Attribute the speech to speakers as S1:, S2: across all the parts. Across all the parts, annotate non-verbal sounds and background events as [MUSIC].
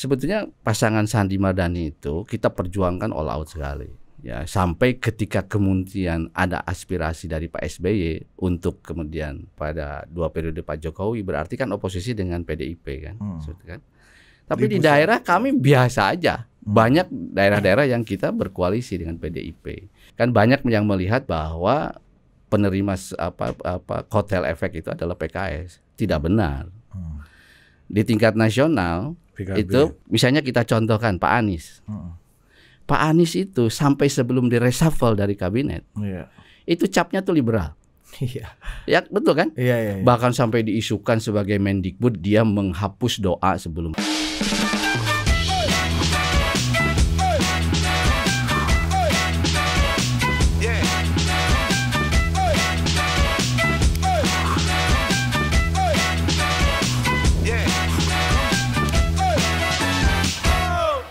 S1: sebetulnya pasangan Sandi Mardani itu kita perjuangkan all out sekali ya sampai ketika kemudian ada aspirasi dari Pak SBY untuk kemudian pada dua periode Pak Jokowi berarti kan oposisi dengan PDIP kan, hmm. kan? tapi di, di daerah kami biasa aja hmm. banyak daerah-daerah yang kita berkoalisi dengan PDIP kan banyak yang melihat bahwa penerima apa apa kotel efek itu adalah PKS tidak benar hmm. di tingkat nasional PKB. Itu misalnya kita contohkan Pak Anies. Hmm. Pak Anies itu sampai sebelum reshuffle dari kabinet. Yeah. Itu capnya tuh liberal. Iya. ya betul kan? Iya, iya, iya. Bahkan sampai diisukan sebagai Mendikbud dia menghapus doa sebelum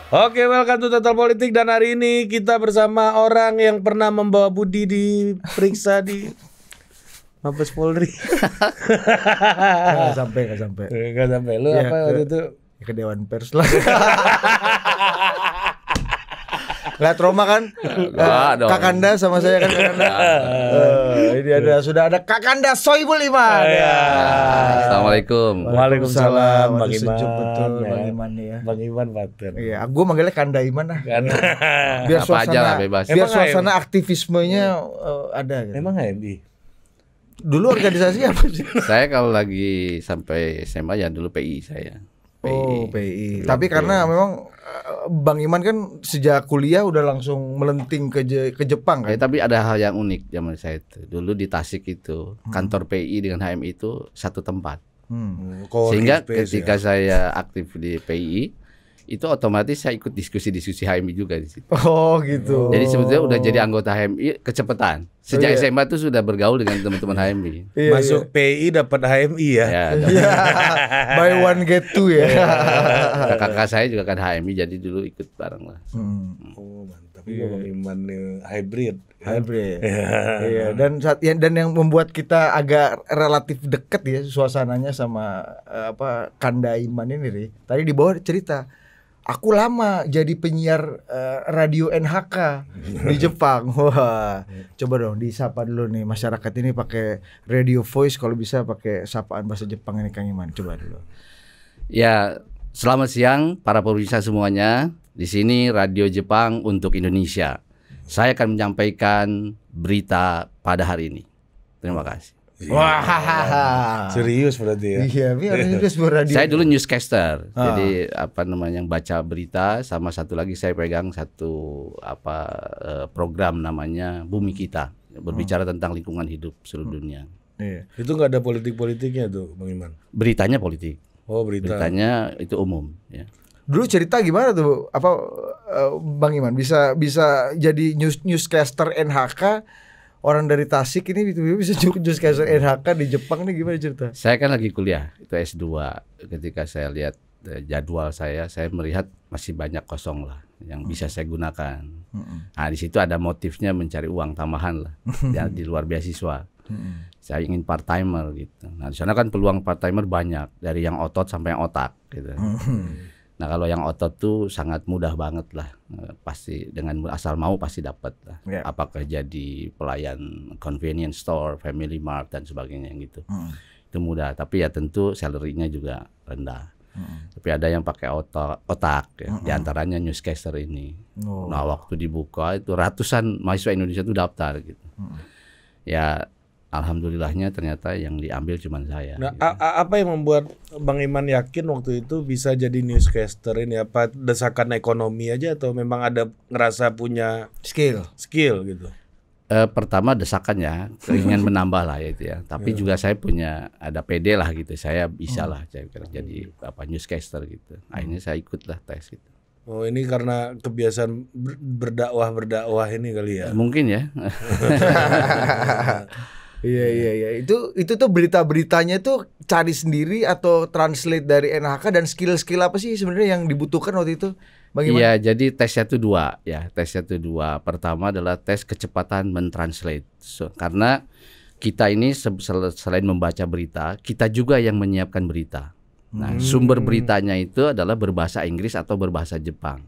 S2: Oke, welcome to Total Politik dan hari ini kita bersama orang yang pernah membawa Budi diperiksa di Mabes Polri.
S3: Enggak sampai, enggak sampai. Enggak sampai. Lu ya, apa ke, waktu itu? ke Dewan Pers lah. [LAUGHS] Lihat trauma kan? Enggak eh, Kakanda sama saya kan Kakanda. uh, eh, ini ada sudah ada Kakanda Soibul Iman. Oh, ya.
S2: Assalamualaikum. Waalaikumsalam Bang Iman.
S1: betul ya. Bang Iman
S2: ya. Bang Iman
S3: Iya, gua manggilnya Kanda Iman lah. Kanda. Iya. [LAUGHS] Biar suasana, aja lah bebas. Biar Emang suasana aktivismenya uh, ada gitu. Emang HMI? Dulu organisasi apa
S1: sih? saya kalau lagi sampai SMA ya dulu PI saya. PI. Oh, PI. Tapi PI. karena memang eh, Bang Iman kan sejak kuliah udah langsung melenting ke Je ke Jepang kan. Ya, tapi ada hal yang unik zaman saya itu. Dulu di Tasik itu hmm. kantor PI dengan HMI itu satu tempat. Hmm. Sehingga ketika ya. saya aktif di PI itu otomatis saya ikut diskusi-diskusi HMI juga di situ. Oh gitu. Jadi sebetulnya udah jadi anggota HMI ya, kecepatan. Sejak oh, iya. SMA tuh sudah bergaul dengan teman-teman HMI. [LAUGHS] Iya, iya. Masuk iya. PI dapat HMI ya. ya [LAUGHS] yeah. Buy one get two ya. Iya. Kakak saya juga kan HMI jadi dulu ikut bareng lah.
S2: Hmm. Oh
S3: mantap. Iya. Bang Iman hybrid. Hybrid. iya. Dan saat ya, dan yang membuat kita agak relatif deket ya suasananya sama eh, apa Kanda Iman ini nih. Tadi di bawah cerita aku lama jadi penyiar uh, radio NHK di [LAUGHS] Jepang. Wah, coba dong disapa dulu nih masyarakat ini pakai radio voice kalau bisa pakai sapaan bahasa Jepang ini Kang Iman. Coba dulu.
S1: Ya, selamat siang para pemirsa semuanya. Di sini Radio Jepang untuk Indonesia. Saya akan menyampaikan berita pada hari ini. Terima kasih. Iya. Wah, serius berarti ya? Iya, biar serius radio. Saya dulu newscaster, ah. jadi apa namanya yang baca berita, sama satu lagi saya pegang satu apa eh, program namanya Bumi Kita, berbicara ah. tentang lingkungan hidup seluruh hmm. dunia. Iya. Itu nggak ada politik-politiknya tuh, Bang Iman? Beritanya politik. Oh, berita. Beritanya itu umum. Ya.
S3: Dulu cerita gimana tuh, apa eh, Bang Iman bisa bisa jadi news newscaster NHK? orang dari Tasik ini bisa [LAUGHS] jus kasar NHK di Jepang nih gimana
S4: cerita?
S1: Saya kan lagi kuliah itu S2 ketika saya lihat eh, jadwal saya saya melihat masih banyak kosong lah yang bisa hmm. saya gunakan. Hmm. Nah di situ ada motifnya mencari uang tambahan lah [LAUGHS] ya, di luar beasiswa. Hmm. Saya ingin part timer gitu. Nah di sana kan peluang part timer banyak dari yang otot sampai yang otak gitu. Nah kalau yang otot tuh sangat mudah banget lah, eh, pasti dengan asal mau pasti dapat lah. Yeah. Apa kerja di pelayan convenience store, family mart dan sebagainya gitu, mm. itu mudah. Tapi ya tentu salarynya juga rendah. Mm. Tapi ada yang pakai otak, otak ya. Mm -hmm. Di antaranya newscaster ini.
S4: Oh. Nah waktu
S1: dibuka itu ratusan mahasiswa Indonesia itu daftar gitu. Mm. Ya alhamdulillahnya ternyata yang diambil cuma saya.
S2: Nah, ya. apa yang membuat Bang Iman yakin waktu itu bisa jadi newscaster ini apa desakan ekonomi aja atau memang ada ngerasa punya skill skill
S1: gitu? E, pertama desakannya ingin [LAUGHS] menambah lah itu ya. Tapi ya. juga saya punya ada PD lah gitu. Saya bisa hmm. lah saya jadi apa newscaster gitu. Akhirnya hmm. saya ikut lah tes gitu.
S2: Oh ini karena kebiasaan berdakwah berdakwah ini kali ya? Mungkin ya.
S3: [LAUGHS]
S1: [LAUGHS]
S3: Iya, iya iya iya. Itu itu tuh berita-beritanya tuh cari sendiri atau translate dari NHK dan skill-skill apa sih sebenarnya yang dibutuhkan
S1: waktu itu? Bagaimana? Iya, jadi tesnya tuh dua ya. Tesnya tuh dua. Pertama adalah tes kecepatan mentranslate. So, karena kita ini selain membaca berita, kita juga yang menyiapkan berita.
S4: Nah, sumber hmm.
S1: beritanya itu adalah berbahasa Inggris atau berbahasa Jepang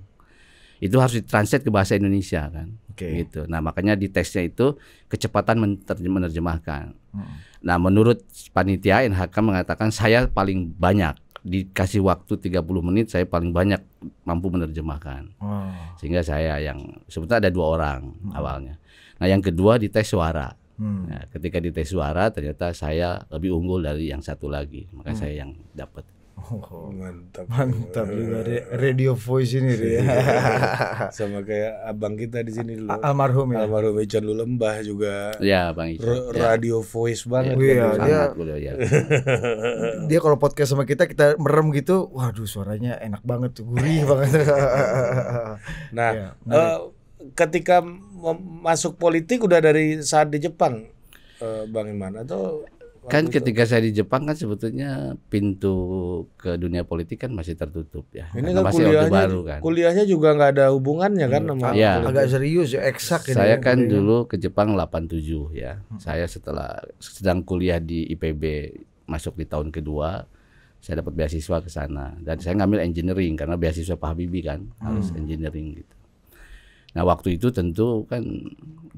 S1: itu harus ditranslate ke bahasa Indonesia kan okay. gitu nah makanya di tesnya itu kecepatan menerjemahkan hmm. nah menurut panitia NHK mengatakan saya paling banyak dikasih waktu 30 menit saya paling banyak mampu menerjemahkan wow. sehingga saya yang sebetulnya ada dua orang hmm. awalnya nah yang kedua di tes suara hmm. nah, ketika di tes suara ternyata saya lebih unggul dari yang satu lagi maka hmm. saya yang dapat Oh, mantap. Mantap juga eh, radio voice ini ya.
S2: [LAUGHS] Sama kayak abang kita di sini dulu. Almarhum ya. Almarhum Ican lembah juga. ya Bang Ican. Iya. Radio voice banget. ya, ya. dia. Iya. [LAUGHS] dia
S3: kalau podcast sama kita kita merem gitu, waduh suaranya enak banget gurih
S2: [LAUGHS] banget. nah, ya, uh, ketika masuk politik udah dari saat di Jepang, eh, Bang Iman atau
S1: kan ketika saya di Jepang kan sebetulnya pintu ke dunia politik kan masih tertutup ya. Ini kan masih kuliahnya, baru kan.
S2: Kuliahnya juga nggak ada hubungannya kan hmm, sama ya. agak serius ya eksak ini Saya ya, kan dulu
S1: ke Jepang 87 ya. Hmm. Saya setelah sedang kuliah di IPB masuk di tahun kedua saya dapat beasiswa ke sana dan saya ngambil engineering karena beasiswa Pak Habibie kan harus hmm. engineering gitu. Nah waktu itu tentu kan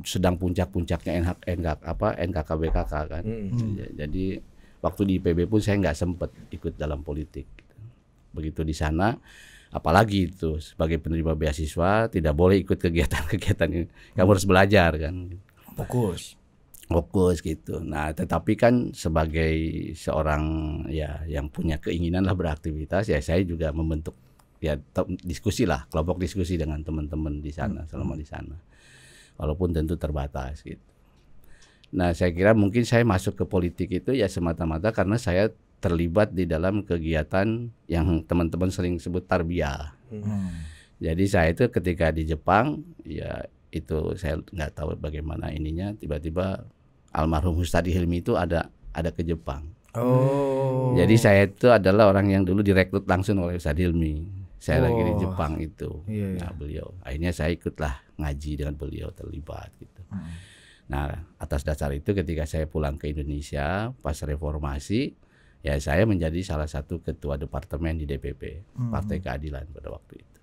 S1: sedang puncak-puncaknya NH, NK, apa NKKBKK kan. Hmm. hmm. Jadi waktu di IPB pun saya nggak sempat ikut dalam politik. Gitu. Begitu di sana, apalagi itu sebagai penerima beasiswa tidak boleh ikut kegiatan-kegiatan ini. Kamu harus belajar kan. Fokus. Fokus gitu. Nah, tetapi kan sebagai seorang ya yang punya keinginan lah beraktivitas, ya saya juga membentuk ya diskusi lah kelompok diskusi dengan teman-teman di sana hmm. selama di sana walaupun tentu terbatas gitu. Nah saya kira mungkin saya masuk ke politik itu ya semata-mata karena saya terlibat di dalam kegiatan yang teman-teman sering sebut tarbiyah. Hmm. Jadi saya itu ketika di Jepang ya itu saya nggak tahu bagaimana ininya tiba-tiba almarhum Hustadi Hilmi itu ada ada ke Jepang. Oh. Jadi saya itu adalah orang yang dulu direkrut langsung oleh Ustadz Hilmi saya oh. lagi di oh. Jepang itu. yeah, yeah. Nah, beliau akhirnya saya ikutlah ngaji dengan beliau terlibat gitu. Hmm. Nah, atas dasar itu ketika saya pulang ke Indonesia pas reformasi, ya saya menjadi salah satu ketua departemen di DPP hmm. Partai Keadilan pada waktu itu.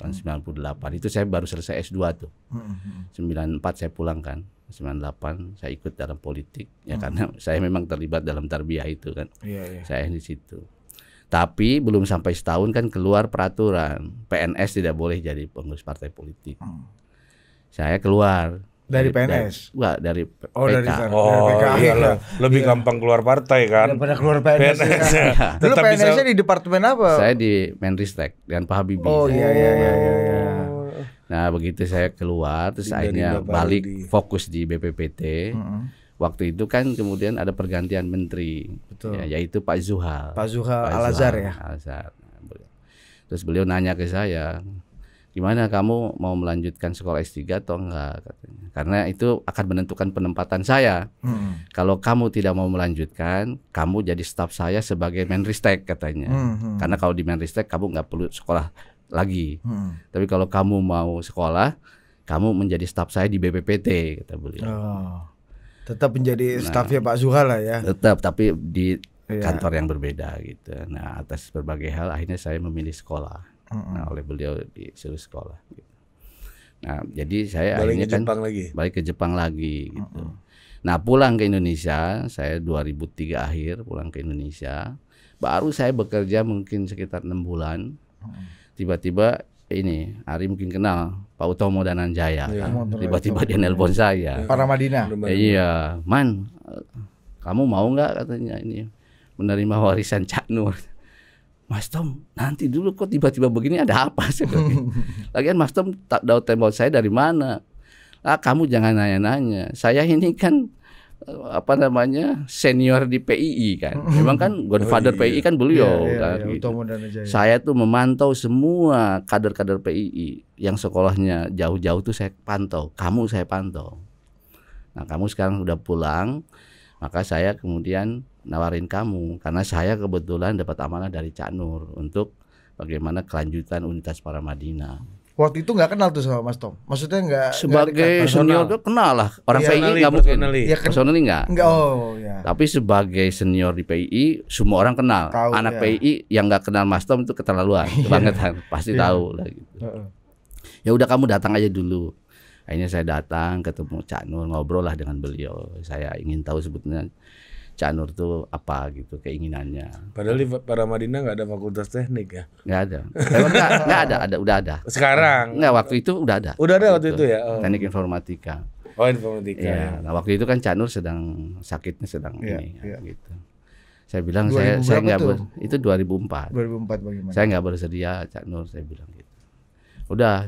S1: Tahun hmm. 98 itu saya baru selesai S2 tuh. Hmm. 94 hmm, hmm. saya pulang kan. 98 saya ikut dalam politik ya hmm. karena [LAUGHS] saya memang terlibat dalam tarbiyah itu kan. Iya, iya. Saya di situ. Tapi belum sampai setahun kan keluar peraturan PNS tidak boleh jadi pengurus partai politik. Hmm. Saya keluar dari PNS. Enggak, dari, dari Oh, dari, sana. oh, PK. Iya, iya. Lebih iya. gampang keluar partai kan. Iya, daripada keluar PNS. PNS iya. ya. ya. Tetap PNS-nya bisa... di departemen apa? Saya di Menristek dengan Pak Habibie. Oh, iya iya iya iya. iya. Oh. Nah, begitu saya keluar terus Tidak akhirnya balik di... fokus di BPPT. -hmm waktu itu kan kemudian ada pergantian menteri Betul. Ya, yaitu Pak Zuhal Pak Zuhal Al Azhar ya Al Azhar terus beliau nanya ke saya gimana kamu mau melanjutkan sekolah S3 atau enggak katanya karena itu akan menentukan penempatan saya hmm. kalau kamu tidak mau melanjutkan kamu jadi staf saya sebagai Menristek katanya hmm. hmm. karena kalau di Menristek kamu nggak perlu sekolah lagi hmm. tapi kalau kamu mau sekolah kamu menjadi staf saya di BPPT kata beliau oh. Tetap menjadi nah, stafnya Pak Zuhal lah ya. Tetap, tapi di yeah. kantor yang berbeda gitu. Nah atas berbagai hal akhirnya saya memilih sekolah. Mm -hmm. Nah oleh beliau disuruh sekolah. Gitu. Nah jadi saya balik akhirnya ke kan Jepang lagi. balik ke Jepang lagi gitu. Mm -hmm. Nah pulang ke Indonesia, saya 2003 akhir pulang ke Indonesia. Baru saya bekerja mungkin sekitar enam bulan. Tiba-tiba ini Ari mungkin kenal Pak Utomo dan Anjaya. tiba Tiba-tiba dia nelpon saya. Iya. Para Madinah. Iya, man, kamu mau nggak katanya ini menerima warisan Cak Nur. Mas Tom, nanti dulu kok tiba-tiba begini ada apa sih? [LAUGHS] Lagian Mas Tom tak tahu tembok saya dari mana? Ah, kamu jangan nanya-nanya. Saya ini kan Eh, apa namanya senior di PII kan. [LAUGHS] Memang kan godfather oh, iya. PII kan beliau iya, iya, kan. Iya, gitu. Saya tuh memantau semua kader-kader PII yang sekolahnya jauh-jauh tuh saya pantau, kamu saya pantau. Nah, kamu sekarang udah pulang, maka saya kemudian nawarin kamu karena saya kebetulan dapat amanah dari Cak Nur untuk bagaimana kelanjutan Unitas Para Madinah.
S3: Waktu itu nggak kenal tuh sama Mas Tom. Maksudnya nggak sebagai gak senior tuh
S1: kenal lah. Orang ya, PII nggak mungkin. Ya, ken- personally nggak.
S4: Nggak. Oh ya.
S1: Tapi sebagai senior di PII semua orang kenal. Tau, Anak ya. PII yang nggak kenal Mas Tom itu keterlaluan, iya. kebangetan. Pasti iya. tahu lah gitu. Ya udah kamu datang aja dulu. Akhirnya saya datang ketemu Cak Nur ngobrol lah dengan beliau. Saya ingin tahu sebetulnya Canur tuh apa gitu keinginannya. Padahal di para Madinah nggak ada fakultas teknik ya? Nggak ada. Nggak ada, ada udah ada. Sekarang? Nggak waktu itu udah ada. Udah ada waktu, waktu gitu. itu, ya. Oh. Teknik informatika. Oh informatika. Ya, nah waktu itu kan Canur sedang sakitnya sedang ya, ini ya. gitu. Saya bilang saya saya nggak ber, itu 2004. 2004 bagaimana? Saya nggak bersedia Cak Nur saya bilang gitu. Udah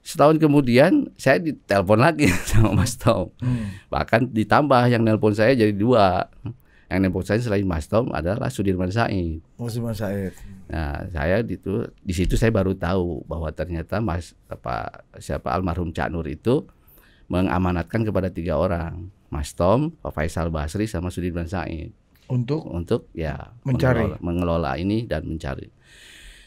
S1: Setahun kemudian saya ditelepon lagi [LAUGHS] sama Mas Tom. Hmm. Bahkan ditambah yang nelpon saya jadi dua. Yang nelpon saya selain Mas Tom adalah Sudirman Said.
S3: Oh, Sudirman Said.
S1: Nah, saya di itu di situ saya baru tahu bahwa ternyata Mas apa siapa almarhum Cak Nur itu mengamanatkan kepada tiga orang. Mas Tom, Pak Faisal Basri sama Sudirman Said. Untuk untuk ya mencari mengelola, mengelola ini dan mencari.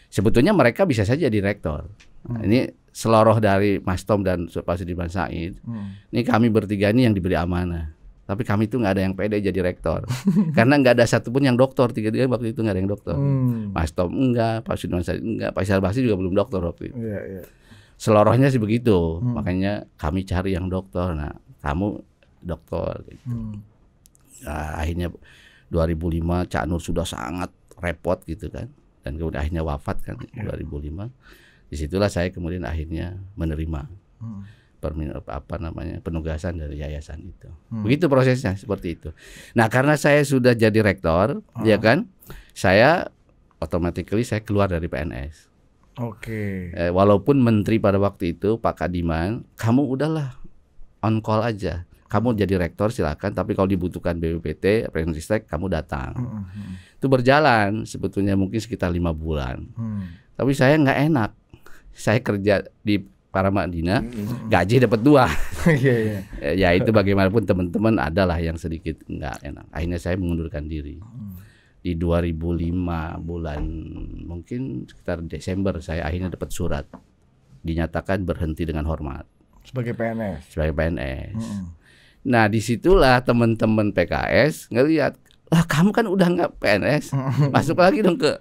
S1: Sebetulnya mereka bisa saja direktor. Hmm. Ini seloroh dari Mas Tom dan Pak Sudirman Said. Hmm. Ini kami bertiga ini yang diberi amanah. Tapi kami itu nggak ada yang pede jadi rektor, [LAUGHS] karena nggak ada satupun yang doktor tiga-tiga waktu itu nggak ada yang doktor. Hmm. Mas Tom enggak, Pak Sudirman Said enggak, Pak Syarbasi juga belum doktor waktu itu. Yeah, yeah. Selorohnya sih begitu, hmm. makanya kami cari yang doktor. Nah, kamu doktor. Gitu. Hmm. Nah, akhirnya 2005 Cak Nur sudah sangat repot gitu kan, dan kemudian akhirnya wafat kan yeah. 2005 Disitulah saya kemudian akhirnya menerima hmm. permin apa namanya penugasan dari yayasan itu. Hmm. Begitu prosesnya seperti itu. Nah, karena saya sudah jadi rektor, hmm. ya kan? Saya otomatis saya keluar dari PNS.
S5: Oke. Okay.
S1: Eh, walaupun menteri pada waktu itu Pak Kadiman, kamu udahlah on call aja. Kamu hmm. jadi rektor silakan, tapi kalau dibutuhkan BPPT, Presiden kamu datang. Hmm, hmm. Itu berjalan sebetulnya mungkin sekitar lima bulan. Hmm. Tapi saya nggak enak saya kerja di para Paramadina, hmm. gaji dapat dua. [LAUGHS] yeah, iya. [LAUGHS] ya itu bagaimanapun teman-teman adalah yang sedikit nggak enak. Akhirnya saya mengundurkan diri. Di 2005 bulan mungkin sekitar Desember saya akhirnya dapat surat dinyatakan berhenti dengan hormat
S3: sebagai PNS. Sebagai
S1: PNS. Hmm. Nah disitulah teman-teman PKS ngelihat, lah kamu kan udah nggak PNS, [LAUGHS] masuk lagi dong ke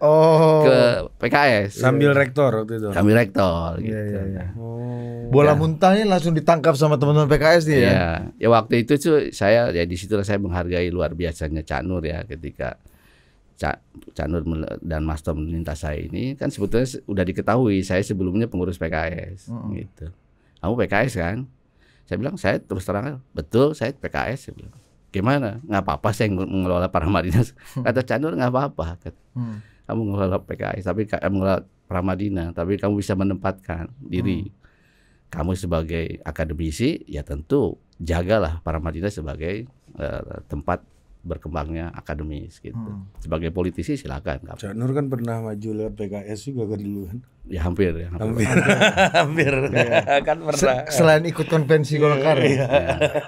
S1: oh. ke PKS. Sambil rektor waktu Sambil rektor
S4: iya, gitu. Iya, iya, iya. Oh. Bola ya.
S1: muntahnya langsung ditangkap
S3: sama teman-teman PKS dia ya. Iya.
S1: Ya waktu itu tuh saya ya di situ saya menghargai luar biasanya Cak Nur ya ketika Cak, Cak Nur dan Mas Tom minta saya ini kan sebetulnya sudah diketahui saya sebelumnya pengurus PKS gitu. Kamu PKS kan? Saya bilang saya terus terang betul saya PKS saya bilang. Gimana? Nggak apa-apa saya mengelola para marinas. Hmm. Kata Cak nggak apa-apa kamu mengelola PKI tapi kamu mengelola eh, Pramadina tapi kamu bisa menempatkan diri hmm. kamu sebagai akademisi ya tentu jagalah Pramadina sebagai uh, tempat berkembangnya akademis gitu. Hmm. Sebagai politisi silakan. Cak
S2: Nur kan pernah maju lewat PKS juga kan
S1: dulu kan? Ya hampir ya. Hampir. Hampir, hampir. [LAUGHS] Ya. [LAUGHS] kan pernah. Selain ikut konvensi iya. Golkar. Ya? Iya.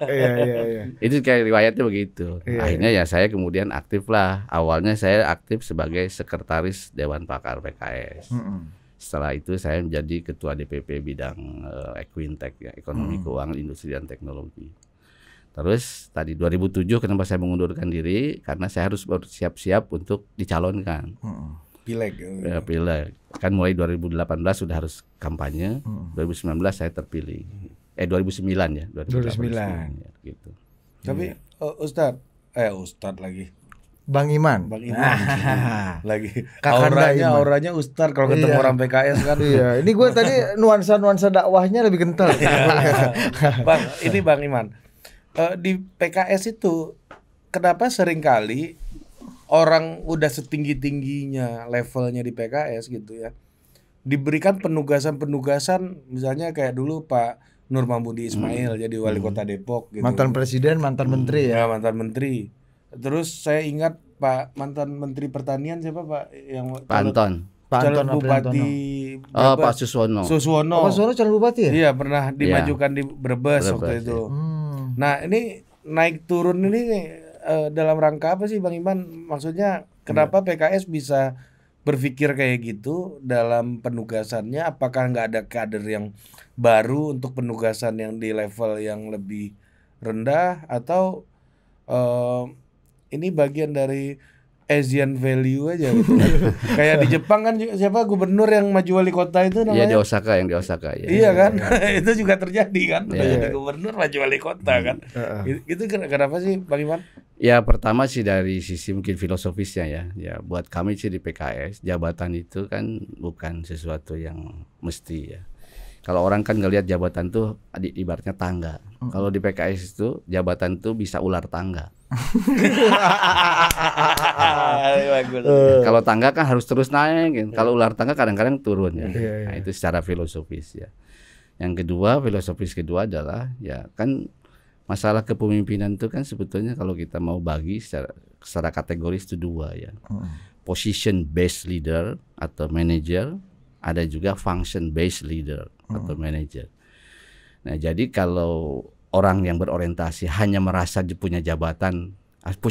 S1: Iya iya ya. Itu kayak riwayatnya begitu. Ya, Akhirnya ya. ya saya kemudian aktif lah. Awalnya saya aktif sebagai sekretaris Dewan Pakar PKS. Hmm, -hmm. Setelah itu saya menjadi ketua DPP bidang uh, Equintech ya, ekonomi -hmm. keuangan, industri dan teknologi Terus tadi 2007 kenapa saya mengundurkan diri karena saya harus bersiap-siap untuk dicalonkan. Hmm. Pileg. Ya, gitu. ya, pileg. Kan mulai 2018 sudah harus kampanye, hmm. 2019 saya terpilih. Eh 2009 ya, 2009. 2009 ya, gitu.
S2: Tapi uh, Ustad, eh Ustad lagi.
S3: Bang Iman. Bang Iman. [LAUGHS] Lagi Kakanda auranya Iman. auranya Ustad kalau ketemu iya. orang PKS kan. iya, ini gue tadi [LAUGHS] nuansa-nuansa dakwahnya lebih kental. Iya. [LAUGHS]
S2: bang, ini Bang Iman uh, di PKS itu kenapa seringkali orang udah setinggi-tingginya levelnya di PKS gitu ya diberikan penugasan-penugasan misalnya kayak dulu Pak Nur Mahmudi Ismail hmm. jadi wali hmm. kota Depok gitu. mantan presiden mantan hmm. menteri ya? ya mantan menteri terus saya ingat Pak mantan menteri pertanian siapa Pak yang Panton
S1: Pak calon bupati
S3: Oh, Pak Suswono. Suswono. Oh, Suswono calon bupati ya? Iya, pernah iya. dimajukan
S2: ya. di Brebes, Brebes waktu itu. Ya. Hmm. Nah ini naik turun ini uh, dalam rangka apa sih Bang Iman? Maksudnya kenapa hmm. Iya. PKS bisa berpikir kayak gitu dalam penugasannya? Apakah nggak ada kader yang baru untuk penugasan yang di level yang lebih rendah atau uh, ini bagian dari Asian value aja gitu. [LAUGHS] kayak di Jepang kan siapa gubernur yang maju wali kota itu namanya? Iya di
S1: Osaka yang di Osaka ya. Iya kan?
S2: Iya. [LAUGHS] itu juga terjadi kan. ya. Iya. Jadi gubernur maju wali kota kan. Uh-uh. Itu kenapa sih Bang Iman?
S1: Ya pertama sih dari sisi mungkin filosofisnya ya. Ya buat kami sih di PKS jabatan itu kan bukan sesuatu yang mesti ya. Kalau orang kan ngelihat jabatan tuh ibaratnya tangga. Hmm. Kalau di PKS itu jabatan tuh bisa ular tangga. [LAUGHS]
S2: Eh. Kalau
S1: tangga kan harus terus naik, kan? kalau iya. ular tangga kadang-kadang turun ya. Iya, iya. Nah, itu secara filosofis ya. Yang kedua, filosofis kedua adalah ya kan masalah kepemimpinan itu kan sebetulnya kalau kita mau bagi secara secara kategoris itu dua ya. Position based leader atau manager, ada juga function based leader atau manager. Nah, jadi kalau orang yang berorientasi hanya merasa punya jabatan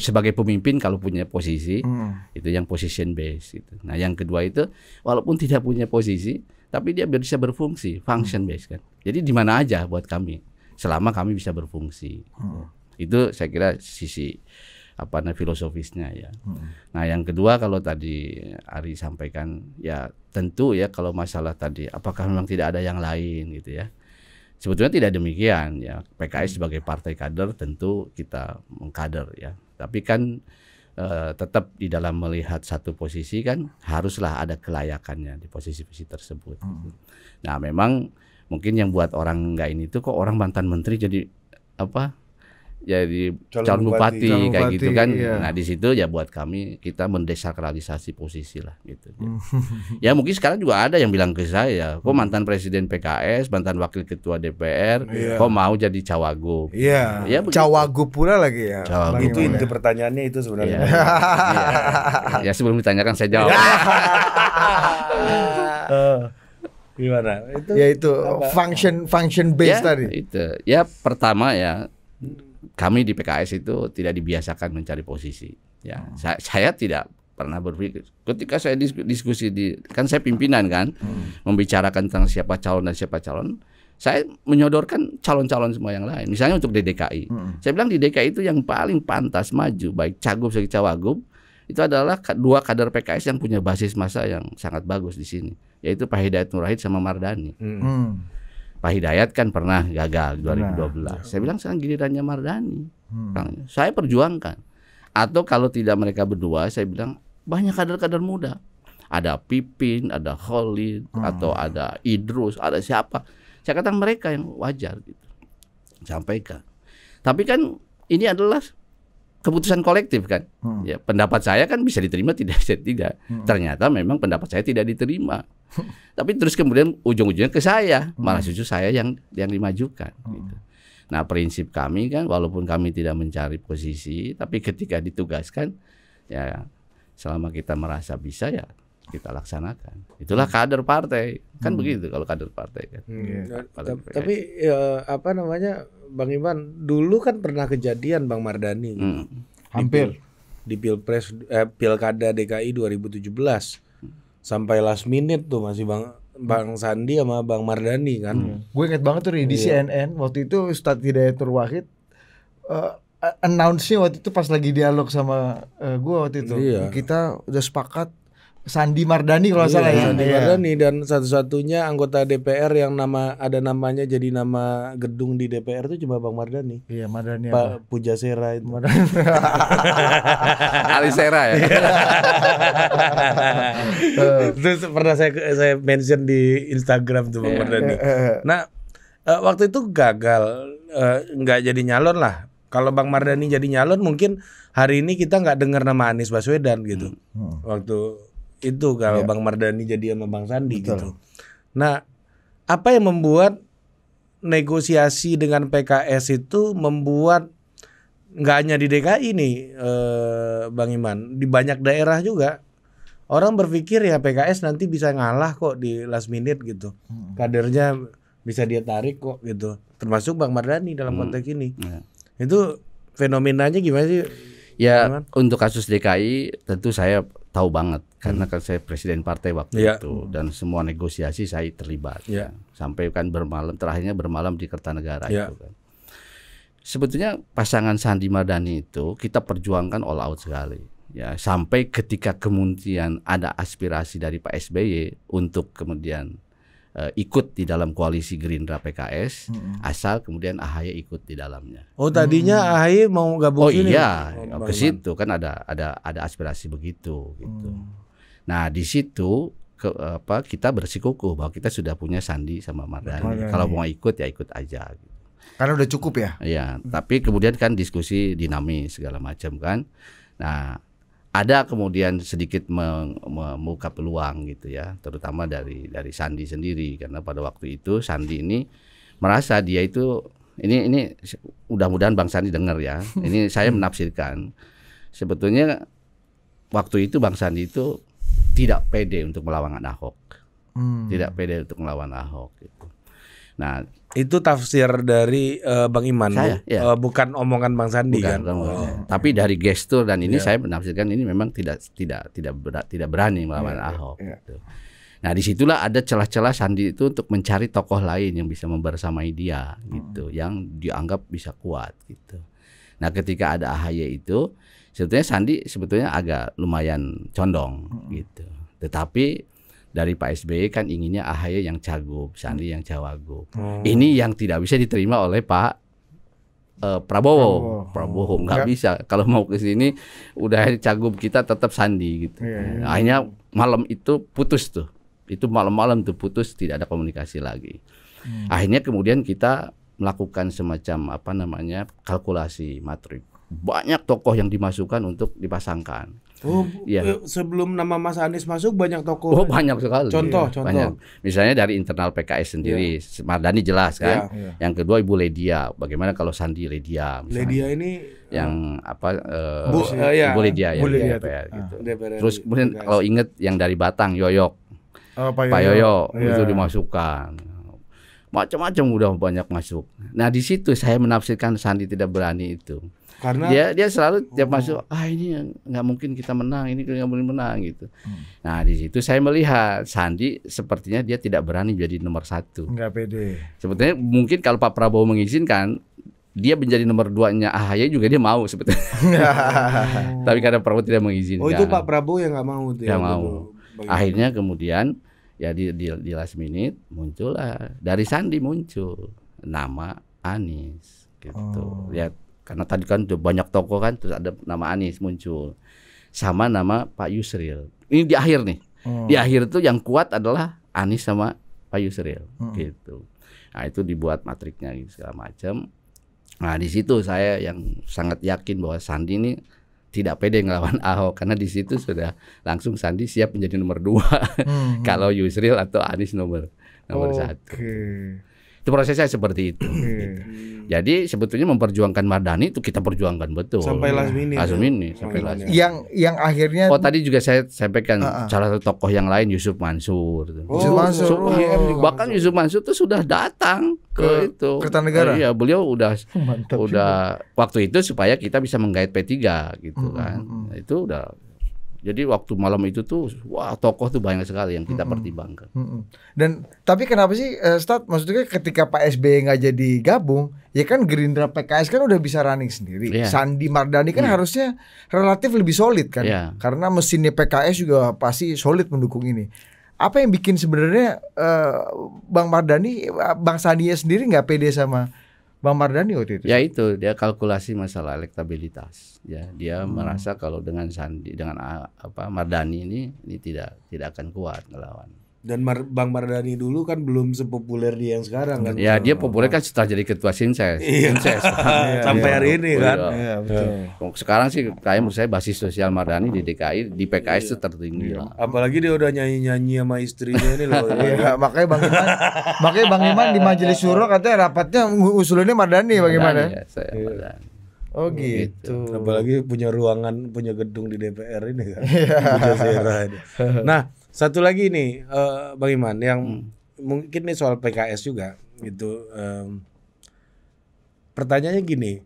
S1: sebagai pemimpin kalau punya posisi hmm. itu yang position based gitu. Nah, yang kedua itu walaupun tidak punya posisi tapi dia bisa berfungsi, function hmm. based kan. Jadi di mana aja buat kami selama kami bisa berfungsi. Hmm. Itu saya kira sisi apa nah filosofisnya ya. Hmm. Nah, yang kedua kalau tadi Ari sampaikan ya tentu ya kalau masalah tadi apakah memang tidak ada yang lain gitu ya. Sebetulnya tidak demikian ya. PKS sebagai partai kader tentu kita mengkader ya. Tapi kan eh, tetap di dalam melihat satu posisi kan haruslah ada kelayakannya di posisi-posisi tersebut. Hmm. Nah, memang mungkin yang buat orang nggak ini tuh kok orang mantan menteri jadi apa jadi ya calon, calon bupati, bupati kayak bupati, gitu kan. Iya. Nah, di situ ya buat kami kita mendesakralisasi posisi lah gitu. Hmm. [LAUGHS] ya mungkin sekarang juga ada yang bilang ke saya, kok hmm. mantan presiden PKS, mantan wakil ketua DPR, iya. kok mau jadi cawagup.
S2: Iya. Ya, cawagup pula lagi ya. Cawagup. Ya. Itu pertanyaannya itu sebenarnya. Iya.
S3: ya.
S1: [LAUGHS] ya sebelum ditanyakan saya jawab. Iya.
S3: [LAUGHS] Eh, gimana? Itu ya itu apa? function function based ya, tadi.
S1: Itu. Ya pertama ya kami di PKS itu tidak dibiasakan mencari posisi. Ya, hmm. saya, saya tidak pernah berpikir. Ketika saya diskusi di kan saya pimpinan kan, hmm. membicarakan tentang siapa calon dan siapa calon, saya menyodorkan calon-calon semua yang lain. Misalnya untuk DDKI, hmm. saya bilang di DKI itu yang paling pantas maju baik cagup sebagai cawagup itu adalah dua kader PKS yang punya basis masa yang sangat bagus di sini, yaitu Pak Hidayat Nurahid sama Mardani. Hmm. Pak Hidayat kan pernah gagal 2012. Nah, iya. saya bilang sekarang gilirannya Mardani. Hmm. Saya perjuangkan. Atau kalau tidak mereka berdua, saya bilang banyak kader-kader muda. Ada Pipin, ada Khalid, hmm. atau ada Idrus, ada siapa. Saya katakan mereka yang wajar gitu. Sampaikan. Tapi kan ini adalah keputusan kolektif kan. Hmm. Ya, pendapat saya kan bisa diterima tidak bisa tidak. Hmm. Ternyata memang pendapat saya tidak diterima. Tapi terus kemudian ujung-ujungnya ke saya, hmm. malah justru saya yang yang dimajukan hmm. gitu. Nah, prinsip kami kan walaupun kami tidak mencari posisi, tapi ketika ditugaskan ya selama kita merasa bisa ya kita laksanakan. Itulah kader partai. Kan hmm. begitu kalau kader partai kan. Hmm. Kader tapi
S2: ya, apa namanya Bang Iman, dulu kan pernah kejadian Bang Mardani. Hmm. Hampir di Pilpres eh, Pilkada DKI 2017. Sampai last minute tuh masih Bang Bang Sandi sama Bang Mardani kan. Hmm.
S3: Gue inget banget tuh di, di iya. CNN waktu itu Ustadz Hidayatur Wahid uh, announce-nya waktu itu pas lagi dialog sama uh, eh, gue waktu itu. Iya. Kita udah sepakat Sandi Mardani kalau iya, salah ya. Iya, Sandi iya. Mardani
S2: dan satu-satunya anggota DPR yang nama ada namanya jadi nama gedung di DPR itu cuma Bang Mardani. Iya, Mardani. Pak Puja Sera itu. Mardani. [LAUGHS] Ali Sera ya. Iya. [LAUGHS] Eh. Terus pernah saya saya mention di Instagram tuh Bang iya. Mardani. Iya. Eh. Nah, eh, waktu itu gagal nggak jadi nyalon lah. Kalau Bang Mardani jadi nyalon mungkin hari ini kita nggak dengar nama Anies Baswedan gitu. Hmm. Waktu itu kalau ya. Bang Mardhani jadi sama Bang Sandi Betul. gitu. Nah, apa yang membuat negosiasi dengan PKS itu membuat nggak hanya di DKI nih, eh, Bang Iman, di banyak daerah juga orang berpikir ya PKS nanti bisa ngalah kok di last minute gitu, hmm. kadernya bisa dia tarik kok gitu, termasuk Bang Mardhani dalam hmm. konteks ini. ya. Itu fenomenanya gimana sih? Ya Iman?
S1: untuk kasus DKI tentu saya tahu banget hmm. karena kan saya presiden partai waktu ya. itu dan semua negosiasi saya terlibat ya. kan. sampai kan bermalam terakhirnya bermalam di Kertanegara ya. itu kan sebetulnya pasangan Sandi Mardani itu kita perjuangkan all out sekali ya sampai ketika kemudian ada aspirasi dari Pak SBY untuk kemudian uh, ikut di dalam koalisi Gerindra PKS hmm. asal kemudian Ahaye ikut di dalamnya. Oh tadinya hmm. AHY mau gabung Oh ini iya oh, ke situ kan ada ada ada aspirasi begitu gitu. Hmm. Nah di situ ke, apa kita bersikukuh bahwa kita sudah punya Sandi sama Mardani. Mardani. Kalau mau ikut ya ikut aja. Gitu.
S3: Karena udah cukup ya.
S1: Iya hmm. tapi kemudian kan diskusi dinamis segala macam kan. Nah ada kemudian sedikit membuka peluang gitu ya, terutama dari dari Sandi sendiri karena pada waktu itu Sandi ini merasa dia itu ini ini mudah-mudahan Bang Sandi dengar ya. [LAUGHS] Ini saya hmm. menafsirkan sebetulnya waktu itu Bang Sandi itu tidak pede untuk melawan Ahok. Hmm. Tidak pede untuk melawan Ahok gitu. Nah, itu tafsir dari uh, Bang Iman, saya, bu, ya. uh, bukan omongan Bang Sandi bukan, kan. Oh. Tapi dari gestur dan ini ya. saya menafsirkan ini memang tidak tidak tidak berani, tidak berani melawan ya, Ahok. Ya. Nah, disitulah ada celah-celah Sandi itu untuk mencari tokoh lain yang bisa membersamai dia hmm. gitu, yang dianggap bisa kuat gitu. Nah, ketika ada ahaye itu sebetulnya Sandi sebetulnya agak lumayan condong hmm. gitu. Tetapi dari Pak SBY kan inginnya AHY yang cagup, Sandi yang cawagup. Hmm. Oh. Ini yang tidak bisa diterima oleh Pak uh, Prabowo. Prabowo, Prabowo nggak bisa. Kalau mau ke sini udah cagup kita tetap Sandi gitu. Yeah, yeah. Akhirnya malam itu putus tuh. Itu malam-malam tuh putus tidak ada komunikasi lagi. Hmm. Akhirnya kemudian kita melakukan semacam apa namanya kalkulasi matrik. Banyak tokoh yang dimasukkan untuk dipasangkan. Oh, ya. sebelum nama Mas Anies masuk banyak toko. Oh, banyak sekali. Contoh, ya. contoh. Banyak. Misalnya dari internal PKS sendiri, ya. Mardani jelas kan. Ya, ya. Yang kedua Ibu Ledia. Bagaimana kalau Sandi Ledia? Misalnya. Ledia ini yang eh, apa? Uh, Bu, uh, ya. Ibu Ledia ya. Ledia, DPR, DPR, gitu. Ah, DPR, Terus kemudian kalau inget yang dari Batang, Yoyok. Oh, Pak, Pak Yoyo, Yoyo iya. itu dimasukkan macam-macam udah banyak masuk. Nah di situ saya menafsirkan Sandi tidak berani itu karena dia dia selalu tiap masuk oh. ah ini nggak mungkin kita menang ini nggak mungkin menang gitu hmm. nah di situ saya melihat Sandi sepertinya dia tidak berani jadi nomor satu
S3: nggak pede
S1: sebetulnya mungkin kalau Pak Prabowo mengizinkan dia menjadi nomor duanya ya juga dia mau sebetulnya [LAUGHS] tapi karena Prabowo tidak mengizinkan oh itu Pak Prabowo yang nggak mau Dia ya, mau Bagaimana? akhirnya kemudian ya di, di di last minute muncullah dari Sandi muncul nama Anies gitu oh. lihat ya, karena tadi kan banyak toko kan terus ada nama Anies muncul. Sama nama Pak Yusril. Ini di akhir nih.
S4: Hmm. Di akhir
S1: tuh yang kuat adalah Anies sama Pak Yusril hmm. gitu. Nah, itu dibuat matriknya gitu segala macam. Nah, di situ saya yang sangat yakin bahwa Sandi ini tidak pede ngelawan [LAUGHS] Ahok karena di situ sudah langsung Sandi siap menjadi nomor dua hmm. hmm. [LAUGHS] kalau Yusril atau Anies nomor nomor okay. satu. Itu prosesnya seperti itu. Jadi sebetulnya memperjuangkan Mardani itu kita perjuangkan betul. Sampai last minute. Last ya. minute sampai last. Minute. Yang yang akhirnya Oh, tadi juga saya sampaikan uh -uh. satu tokoh yang lain Yusuf Mansur. Oh, Yusuf Mansur. Oh. oh. Bahkan Yusuf Mansur itu sudah datang ke, ke itu Kertanegara. Iya, beliau udah [LAUGHS] Mantap udah juga. waktu itu supaya kita bisa menggait P3 gitu hmm, kan. Hmm, hmm. Itu udah jadi waktu malam itu tuh wah tokoh tuh banyak sekali yang kita mm -hmm. pertimbangkan.
S4: Mm -hmm.
S3: Dan tapi kenapa sih uh, eh, Stad maksudnya ketika Pak SBY nggak jadi gabung ya kan Gerindra PKS kan udah bisa running sendiri. Yeah. Sandi Mardani kan yeah. harusnya relatif lebih solid kan. Yeah. Karena mesinnya PKS juga pasti solid mendukung ini. Apa yang bikin sebenarnya uh, Bang Mardani eh, Bang Sandi sendiri nggak pede sama Bang Mardhani
S1: waktu itu. Ya itu dia kalkulasi masalah elektabilitas. Ya dia hmm. merasa kalau dengan Sandi dengan ah, apa Mardhani ini ini tidak tidak akan kuat ngelawan dan Mar Bang
S2: Mardani dulu kan belum sepopuler dia yang sekarang kan. Ya, dia oh. populer
S1: kan setelah jadi ketua Sinses. Iya. Sinses. [LAUGHS] Sampai hari iya, ini kan. Iya, betul. Iya, sekarang sih kayak menurut saya basis sosial Mardani di DKI di PKS itu iya. tertinggi lah.
S3: Apalagi dia udah nyanyi-nyanyi sama istrinya ini loh. [LAUGHS] Iya, makanya Bang Iman makanya Bang Iman di majelis syuro katanya rapatnya usulnya Mardani, Mardani bagaimana? Ya?
S2: ya, saya Mardani. Oh gitu. Apalagi punya ruangan, punya gedung di DPR ini kan. [LAUGHS] Nah, satu lagi nih, uh, Bang Iman, yang hmm. mungkin nih soal PKS juga gitu. Um, pertanyaannya gini,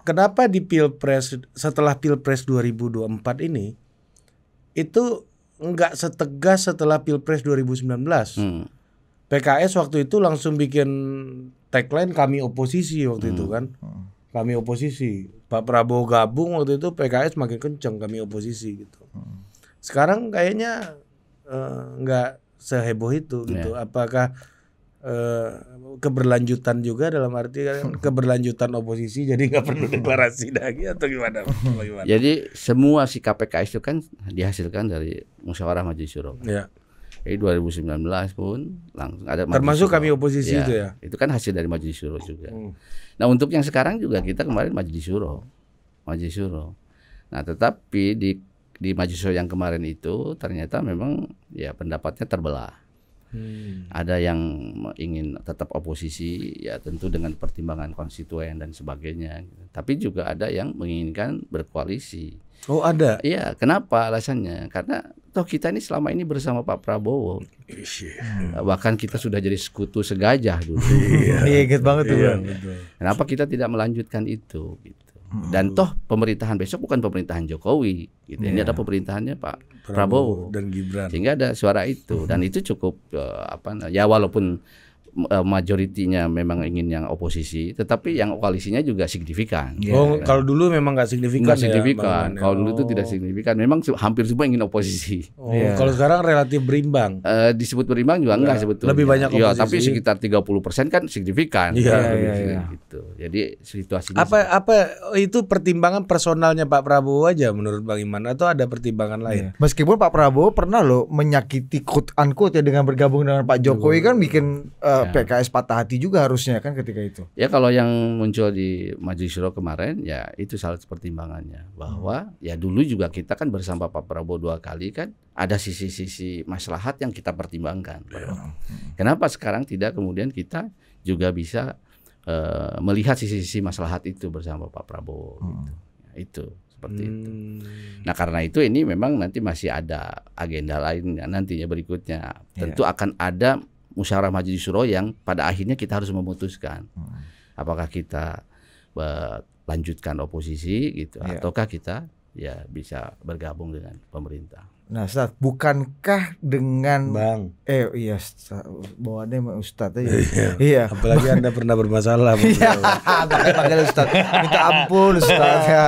S2: kenapa di pilpres setelah pilpres 2024 ini itu nggak setegas setelah pilpres 2019? Hmm. PKS waktu itu langsung bikin tagline kami oposisi waktu hmm. itu kan, hmm. kami oposisi. Pak Prabowo gabung waktu itu PKS makin kenceng kami oposisi gitu. Hmm. Sekarang kayaknya Eh, nggak uh, seheboh itu gitu. Iya. Apakah uh, keberlanjutan juga dalam arti kan [LAUGHS] keberlanjutan oposisi jadi nggak perlu deklarasi [LAUGHS] lagi atau gimana? gimana? Jadi
S1: semua sikap PKS itu kan dihasilkan dari musyawarah majelis syuro. Kan? Iya. Yeah. Jadi 2019 pun langsung ada termasuk kami oposisi ya, itu ya. Itu kan hasil dari majelis syuro juga. Hmm. Nah, untuk yang sekarang juga kita kemarin majelis syuro. Majelis syuro. Nah, tetapi di di majelis yang kemarin itu ternyata memang ya pendapatnya terbelah. Hmm. Ada yang ingin tetap oposisi ya tentu dengan pertimbangan konstituen dan sebagainya. Tapi juga ada yang menginginkan berkoalisi. Oh ada? Iya. Kenapa alasannya? Karena toh kita ini selama ini bersama Pak Prabowo. Hmm. Bahkan kita sudah jadi sekutu segajah dulu. [LAUGHS] Iya, iya, iya inget banget tuh. Iya, kenapa kita tidak melanjutkan itu? Gitu. Hmm. Dan toh pemerintahan besok bukan pemerintahan Jokowi, gitu. Ini iya. ada pemerintahannya Pak Prabowo, Prabowo dan Gibran. Sehingga ada suara itu dan hmm. itu cukup uh, apa ya walaupun uh, majoritinya memang ingin yang oposisi, tetapi yang koalisinya juga signifikan. Oh, ya.
S2: kalau dulu memang
S1: nggak signifikan. Nggak ya, signifikan. Ya, kalau dulu itu oh. tidak signifikan. Memang hampir semua ingin oposisi. Oh, yeah. kalau sekarang relatif berimbang. Uh, disebut berimbang juga enggak, enggak iya. sebetulnya. Lebih banyak iya, oposisi. Ya, tapi sekitar 30% kan signifikan. Iya, iya, iya. Gitu. Jadi situasinya Apa
S2: apa itu pertimbangan personalnya Pak Prabowo aja menurut Bang Iman atau ada pertimbangan iya. lain?
S3: Meskipun Pak Prabowo pernah loh menyakiti quote unquote ya dengan bergabung dengan
S1: Pak Jokowi kan
S3: bikin uh, ya. PKS patah hati juga harusnya kan ketika itu.
S1: Ya kalau yang muncul di Majelis Syuro kemarin ya itu salah satu pertimbangannya bahwa hmm. ya dulu juga kita kan bersama Pak Prabowo dua kali kan ada sisi-sisi maslahat yang kita pertimbangkan. Ya. Hmm. Kenapa sekarang tidak kemudian kita juga bisa uh, melihat sisi-sisi maslahat itu bersama Pak Prabowo hmm. gitu. Ya, itu seperti hmm. itu. Nah karena itu ini memang nanti masih ada agenda lain nantinya berikutnya. Tentu yeah. akan ada musyawarah majelis syuro yang pada akhirnya kita harus memutuskan hmm. apakah kita e, lanjutkan oposisi gitu yeah. ataukah kita ya bisa bergabung dengan pemerintah.
S3: Nah, Ustaz, bukankah dengan Bang. Eh, iya, bawaannya emang Ustaz aja. Iya. iya. Apalagi
S1: Anda pernah bermasalah. Iya,
S3: panggil Ustaz. Minta ampun, Ustaz. Ya.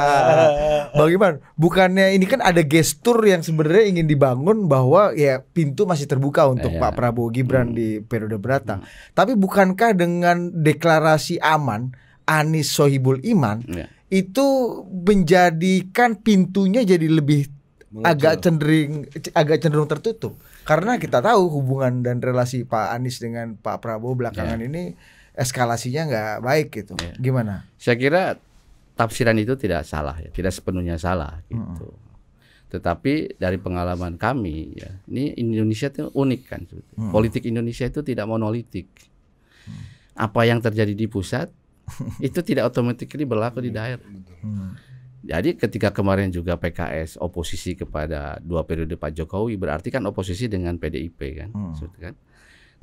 S3: Bagaimana? Bukannya ini kan ada gestur yang sebenarnya ingin dibangun bahwa ya pintu masih terbuka untuk iya. Pak Prabowo Gibran hmm. di periode beratang, Hmm. Tapi bukankah dengan deklarasi aman Anis Sohibul Iman iya itu menjadikan pintunya jadi lebih Mengecil. agak cenderung agak cenderung tertutup karena kita tahu hubungan dan relasi Pak Anies dengan Pak Prabowo belakangan yeah. ini eskalasinya nggak baik gitu. Yeah. Gimana?
S1: Saya kira tafsiran itu tidak salah ya, tidak sepenuhnya salah gitu. Mm. Tetapi dari pengalaman kami ya, ini Indonesia itu unik kan. Mm. Politik Indonesia itu tidak monolitik. Mm. Apa yang terjadi di pusat [LAUGHS] itu tidak otomatis berlaku di daerah. Mm. Jadi ketika kemarin juga PKS oposisi kepada dua periode Pak Jokowi berarti kan oposisi dengan PDIP kan, hmm. Kan?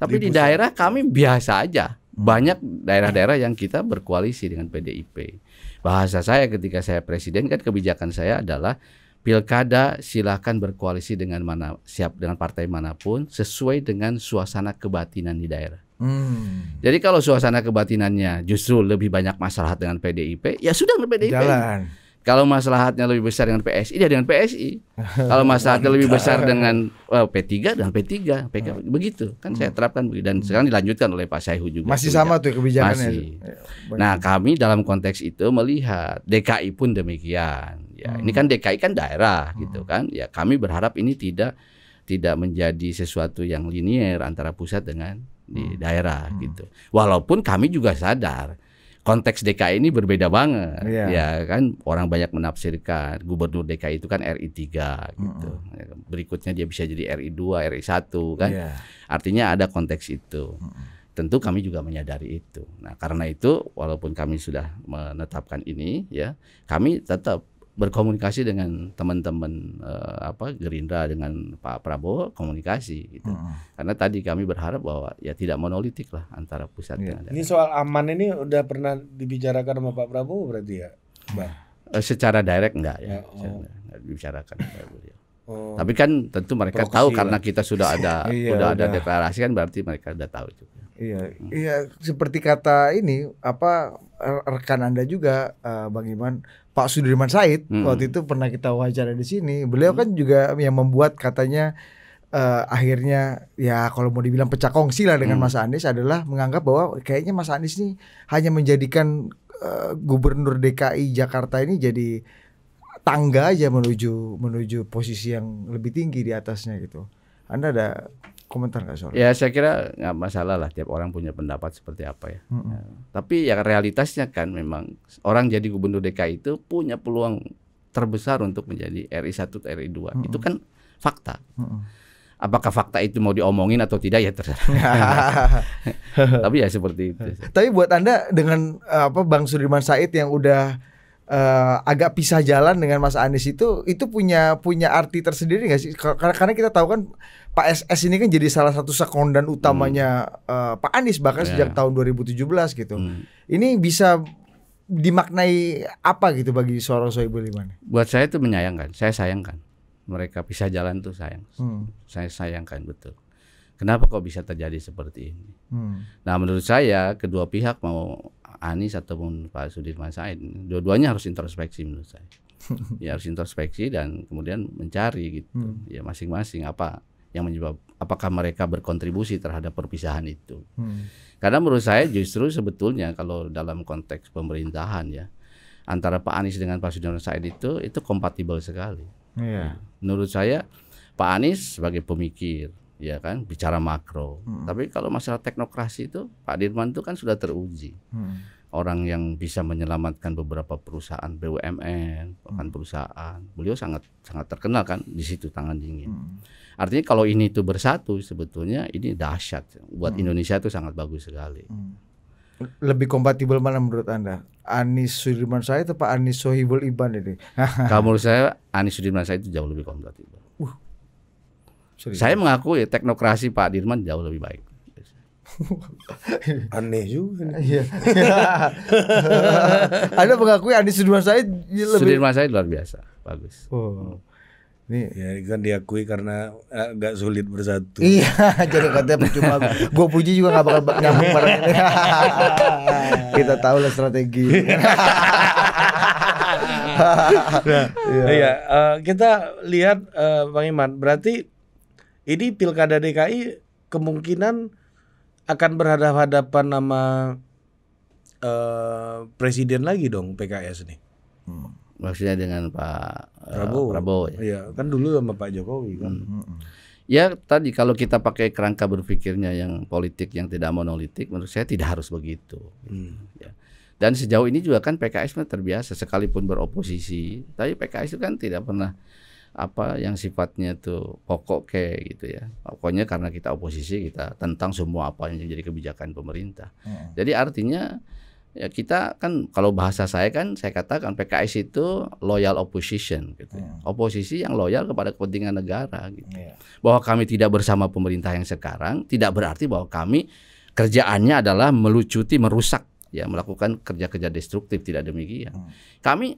S1: Tapi di, di daerah kami biasa aja. Hmm. Banyak daerah-daerah yang kita berkoalisi dengan PDIP. Bahasa saya ketika saya presiden kan kebijakan saya adalah pilkada silahkan berkoalisi dengan mana siap dengan partai manapun sesuai dengan suasana kebatinan di daerah.
S4: Hmm.
S1: Jadi kalau suasana kebatinannya justru lebih banyak masalah dengan PDIP, ya sudah dengan PDIP. Jalan. Kalau maslahatnya lebih besar dengan PSI, ya dengan PSI. Kalau maslahatnya lebih besar dengan well, P3 dengan P3, PK hmm. begitu. Kan saya hmm. terapkan begitu dan sekarang dilanjutkan oleh Pak Saihu juga. Masih sama tuh kebijakannya. Masih. Ya, nah, kami dalam konteks itu melihat DKI pun demikian. Ya, hmm. ini kan DKI kan daerah hmm. gitu kan. Ya, kami berharap ini tidak tidak menjadi sesuatu yang linier antara pusat dengan di hmm. daerah hmm. gitu. Walaupun kami juga sadar konteks DKI ini berbeda banget yeah. ya kan orang banyak menafsirkan gubernur DKI itu kan RI 3 gitu mm-hmm. berikutnya dia bisa jadi RI 2 RI 1 kan yeah. artinya ada konteks itu mm-hmm. tentu kami juga menyadari itu nah karena itu walaupun kami sudah menetapkan ini ya kami tetap berkomunikasi dengan teman-teman uh, apa Gerindra dengan Pak Prabowo komunikasi gitu. Hmm. Karena tadi kami berharap bahwa ya tidak monolitik lah antara pusat ya. dengan
S2: daerah. Ini soal aman ini udah pernah dibicarakan sama Pak Prabowo berarti ya, Bang?
S1: Uh, eh, secara direct enggak ya. ya oh. Enggak dibicarakan beliau.
S3: Oh.
S2: Tapi kan tentu mereka tahu ya. karena kita sudah ada [LAUGHS] iya, sudah ada deklarasi
S1: kan berarti mereka sudah tahu juga. Iya, hmm.
S3: iya seperti kata ini apa rekan Anda juga uh, Bang Iman Pak Sudirman Said hmm. waktu itu pernah kita wawancara di sini. Beliau kan juga yang membuat katanya uh, akhirnya ya kalau mau dibilang pecah kongsi lah dengan hmm. Mas Anies adalah menganggap bahwa kayaknya Mas Anies ini hanya menjadikan uh, gubernur DKI Jakarta ini jadi tangga aja menuju menuju posisi yang lebih tinggi di atasnya gitu. Anda ada komentar nggak soal? Ya
S1: saya kira nggak masalah lah tiap orang punya pendapat seperti apa ya. Mm -hmm. ya. Tapi ya realitasnya kan memang orang jadi gubernur DKI itu punya peluang terbesar untuk menjadi RI 1 RI 2. Mm -hmm. Itu kan fakta. Mm -hmm. Apakah fakta itu mau diomongin atau tidak ya terserah. [LAUGHS] Tapi ya seperti itu.
S3: Tapi buat Anda dengan apa Bang Sudirman Said yang udah uh, agak pisah jalan dengan Mas Anies itu itu punya punya arti tersendiri nggak sih? Karena karena kita tahu kan Pak SS ini kan jadi salah satu sekondan utamanya hmm. uh, Pak Anies bahkan yeah. sejak tahun 2017 gitu. Hmm. Ini bisa dimaknai apa gitu bagi seorang Soebul Liman?
S1: Buat saya itu menyayangkan. Saya sayangkan. Mereka bisa jalan tuh sayang. Hmm. Saya sayangkan betul. Kenapa kok bisa terjadi seperti ini? Hmm. Nah, menurut saya kedua pihak mau Anies ataupun Pak Sudirman Said, dua-duanya harus introspeksi menurut saya. [LAUGHS] ya harus introspeksi dan kemudian mencari gitu. Hmm. Ya masing-masing apa yang menyebab apakah mereka berkontribusi terhadap perpisahan itu. Hmm. Karena menurut saya justru sebetulnya kalau dalam konteks pemerintahan ya antara Pak Anies dengan Pak Sudirman Said itu itu kompatibel sekali. Yeah. Menurut saya Pak Anies sebagai pemikir ya kan bicara makro. Hmm. Tapi kalau masalah teknokrasi itu Pak Dirman itu kan sudah teruji. Hmm. Orang yang bisa menyelamatkan beberapa perusahaan BUMN, bahkan hmm. perusahaan. Beliau sangat sangat terkenal kan di situ tangan dingin. Hmm. Artinya kalau ini itu bersatu sebetulnya ini dahsyat buat hmm. Indonesia itu sangat bagus sekali.
S3: Hmm. Lebih kompatibel mana menurut Anda? Anies Sudirman Said atau Pak Anies Sohibul Iban ini? [LAUGHS] kalau
S1: menurut saya Anies Sudirman Said itu jauh lebih kompatibel. Uh. Saya mengakui teknokrasi Pak Dirman jauh lebih baik. [LAUGHS] Aneh
S3: juga. Iya. [LAUGHS] Anda mengakui Anies Sudirman Said lebih Sudirman
S2: Said luar biasa, bagus. Oh. Ini ya kan diakui karena agak eh, sulit bersatu. Iya, [LAUGHS] jadi katanya percuma. Gue puji juga gak bakal nyambung [LAUGHS] bareng ini.
S3: [LAUGHS] Kita tahu lah strategi. nah, iya, iya uh, kita
S2: lihat uh, Bang Iman, berarti ini Pilkada DKI kemungkinan akan berhadapan-hadapan sama uh, presiden lagi
S1: dong PKS nih. Hmm maksudnya dengan Pak eh, Prabowo. Uh, Prabowo ya.
S2: Iya, kan dulu sama Pak Jokowi kan. Hmm.
S1: Ya tadi kalau kita pakai kerangka berpikirnya yang politik yang tidak monolitik, menurut saya tidak harus begitu.
S4: Hmm. Ya.
S1: Dan sejauh ini juga kan PKS kan terbiasa sekalipun beroposisi, tapi PKS itu kan tidak pernah apa yang sifatnya tuh pokok kayak gitu ya. Pokoknya karena kita oposisi kita tentang semua apa yang jadi kebijakan pemerintah. Hmm. Jadi artinya ya kita kan kalau bahasa saya kan saya katakan PKS itu loyal opposition gitu hmm. Oposisi yang loyal kepada kepentingan negara gitu. Yeah. Bahwa kami tidak bersama pemerintah yang sekarang tidak berarti bahwa kami kerjaannya adalah melucuti, merusak ya, melakukan kerja-kerja destruktif tidak demikian. Hmm. Kami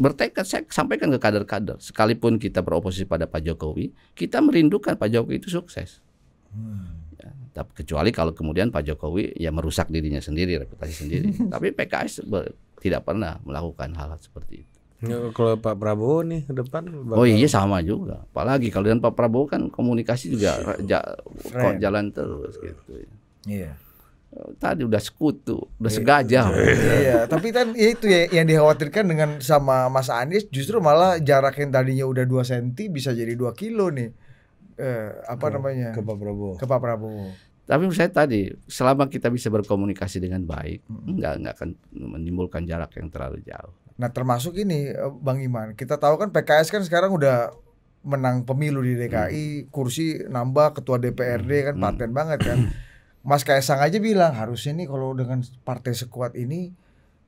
S1: bertekad saya sampaikan ke kader-kader sekalipun kita beroposisi pada Pak Jokowi, kita merindukan Pak Jokowi itu sukses. Hmm. Tapi kecuali kalau kemudian Pak Jokowi ya merusak dirinya sendiri, reputasi sendiri. [LAUGHS] Tapi PKS tidak pernah melakukan hal-hal seperti itu. Ya, kalau Pak Prabowo
S2: nih ke depan bakal... Oh iya sama juga.
S1: Apalagi kalau dengan Pak Prabowo kan komunikasi juga ja, jalan terus gitu. Ya. Iya. Tadi udah sekutu, udah iya. segajah. [LAUGHS] Iya, tapi
S3: kan itu ya yang dikhawatirkan dengan sama Mas Anies justru malah jarak yang tadinya udah 2 cm bisa jadi 2 kilo nih. Eh, apa namanya? Ke Pak Prabowo. Ke Pak Prabowo.
S1: Tapi menurut saya tadi, selama kita bisa berkomunikasi dengan baik, hmm. nggak nggak akan menimbulkan jarak yang terlalu jauh.
S3: Nah termasuk ini eh, Bang Iman, kita tahu kan PKS kan sekarang udah menang pemilu di DKI, hmm. kursi nambah ketua DPRD hmm. kan hmm. paten banget kan. [CLEARS THROAT] Mas Kaisang aja bilang harusnya nih kalau dengan partai sekuat ini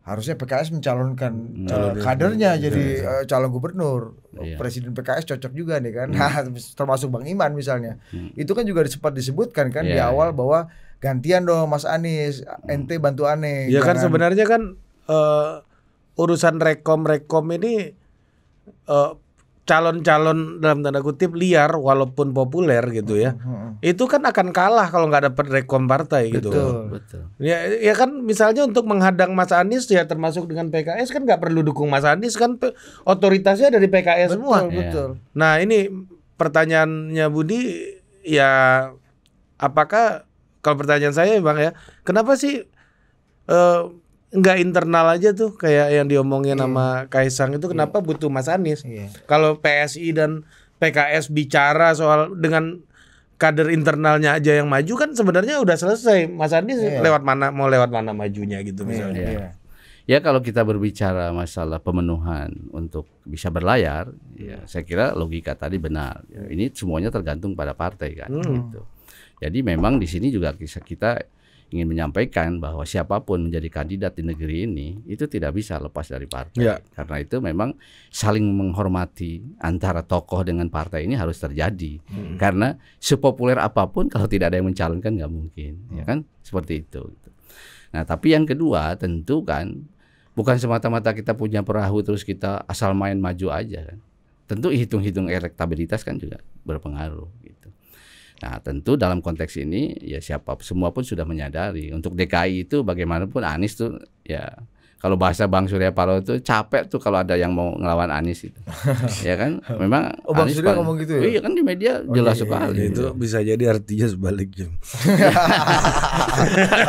S3: harusnya PKS mencalonkan nah, kadernya iya. jadi Uh, calon gubernur iya. presiden PKS cocok juga nih kan hmm. [LAUGHS] termasuk Bang Iman misalnya hmm. itu kan juga sempat disebutkan kan yeah, di awal yeah. bahwa gantian dong Mas Anies hmm. ente bantu Anies ya kan, kan sebenarnya kan uh,
S2: urusan rekom rekom ini uh, calon-calon dalam tanda kutip liar walaupun populer gitu ya hmm, hmm. itu kan akan kalah kalau nggak dapat rekom partai gitu betul, betul. Ya, ya kan misalnya untuk menghadang Mas Anies ya termasuk dengan PKS kan nggak perlu dukung Mas Anies kan otoritasnya dari PKS betul, semua betul iya. nah ini pertanyaannya Budi ya apakah kalau pertanyaan saya bang ya kenapa sih uh, nggak internal aja tuh kayak yang diomongin yeah. sama Kaisang itu iya. kenapa yeah. butuh Mas Anies? Yeah. Kalau PSI dan PKS bicara soal dengan kader internalnya aja yang maju kan sebenarnya udah selesai. Mas Anies yeah. lewat
S1: mana mau lewat mana majunya gitu iya, misalnya. Yeah. Iya. Ya kalau kita berbicara masalah pemenuhan untuk bisa berlayar, ya saya kira logika tadi benar. ini semuanya tergantung pada partai kan hmm. gitu. Jadi memang di sini juga kita ingin menyampaikan bahwa siapapun menjadi kandidat di negeri ini itu tidak bisa lepas dari partai. Ya. Karena itu memang saling menghormati antara tokoh dengan partai ini harus terjadi. Hmm. Karena sepopuler apapun kalau tidak ada yang mencalonkan nggak mungkin, ya hmm. ya kan? Seperti itu. Gitu. Nah, tapi yang kedua tentu kan bukan semata-mata kita punya perahu terus kita asal main maju aja kan. Tentu hitung-hitung elektabilitas kan juga berpengaruh Nah, tentu dalam konteks ini ya siapa semua pun sudah menyadari untuk DKI itu bagaimanapun Anies tuh ya kalau bahasa Bang Surya Paloh itu capek tuh kalau ada yang mau ngelawan Anies itu. [LAUGHS] ya kan? Memang oh, Bang Anies Surya ngomong gitu ya. iya kan di media oh, iya, jelas iya, sekali. Iya, itu gitu. bisa jadi artinya sebaliknya.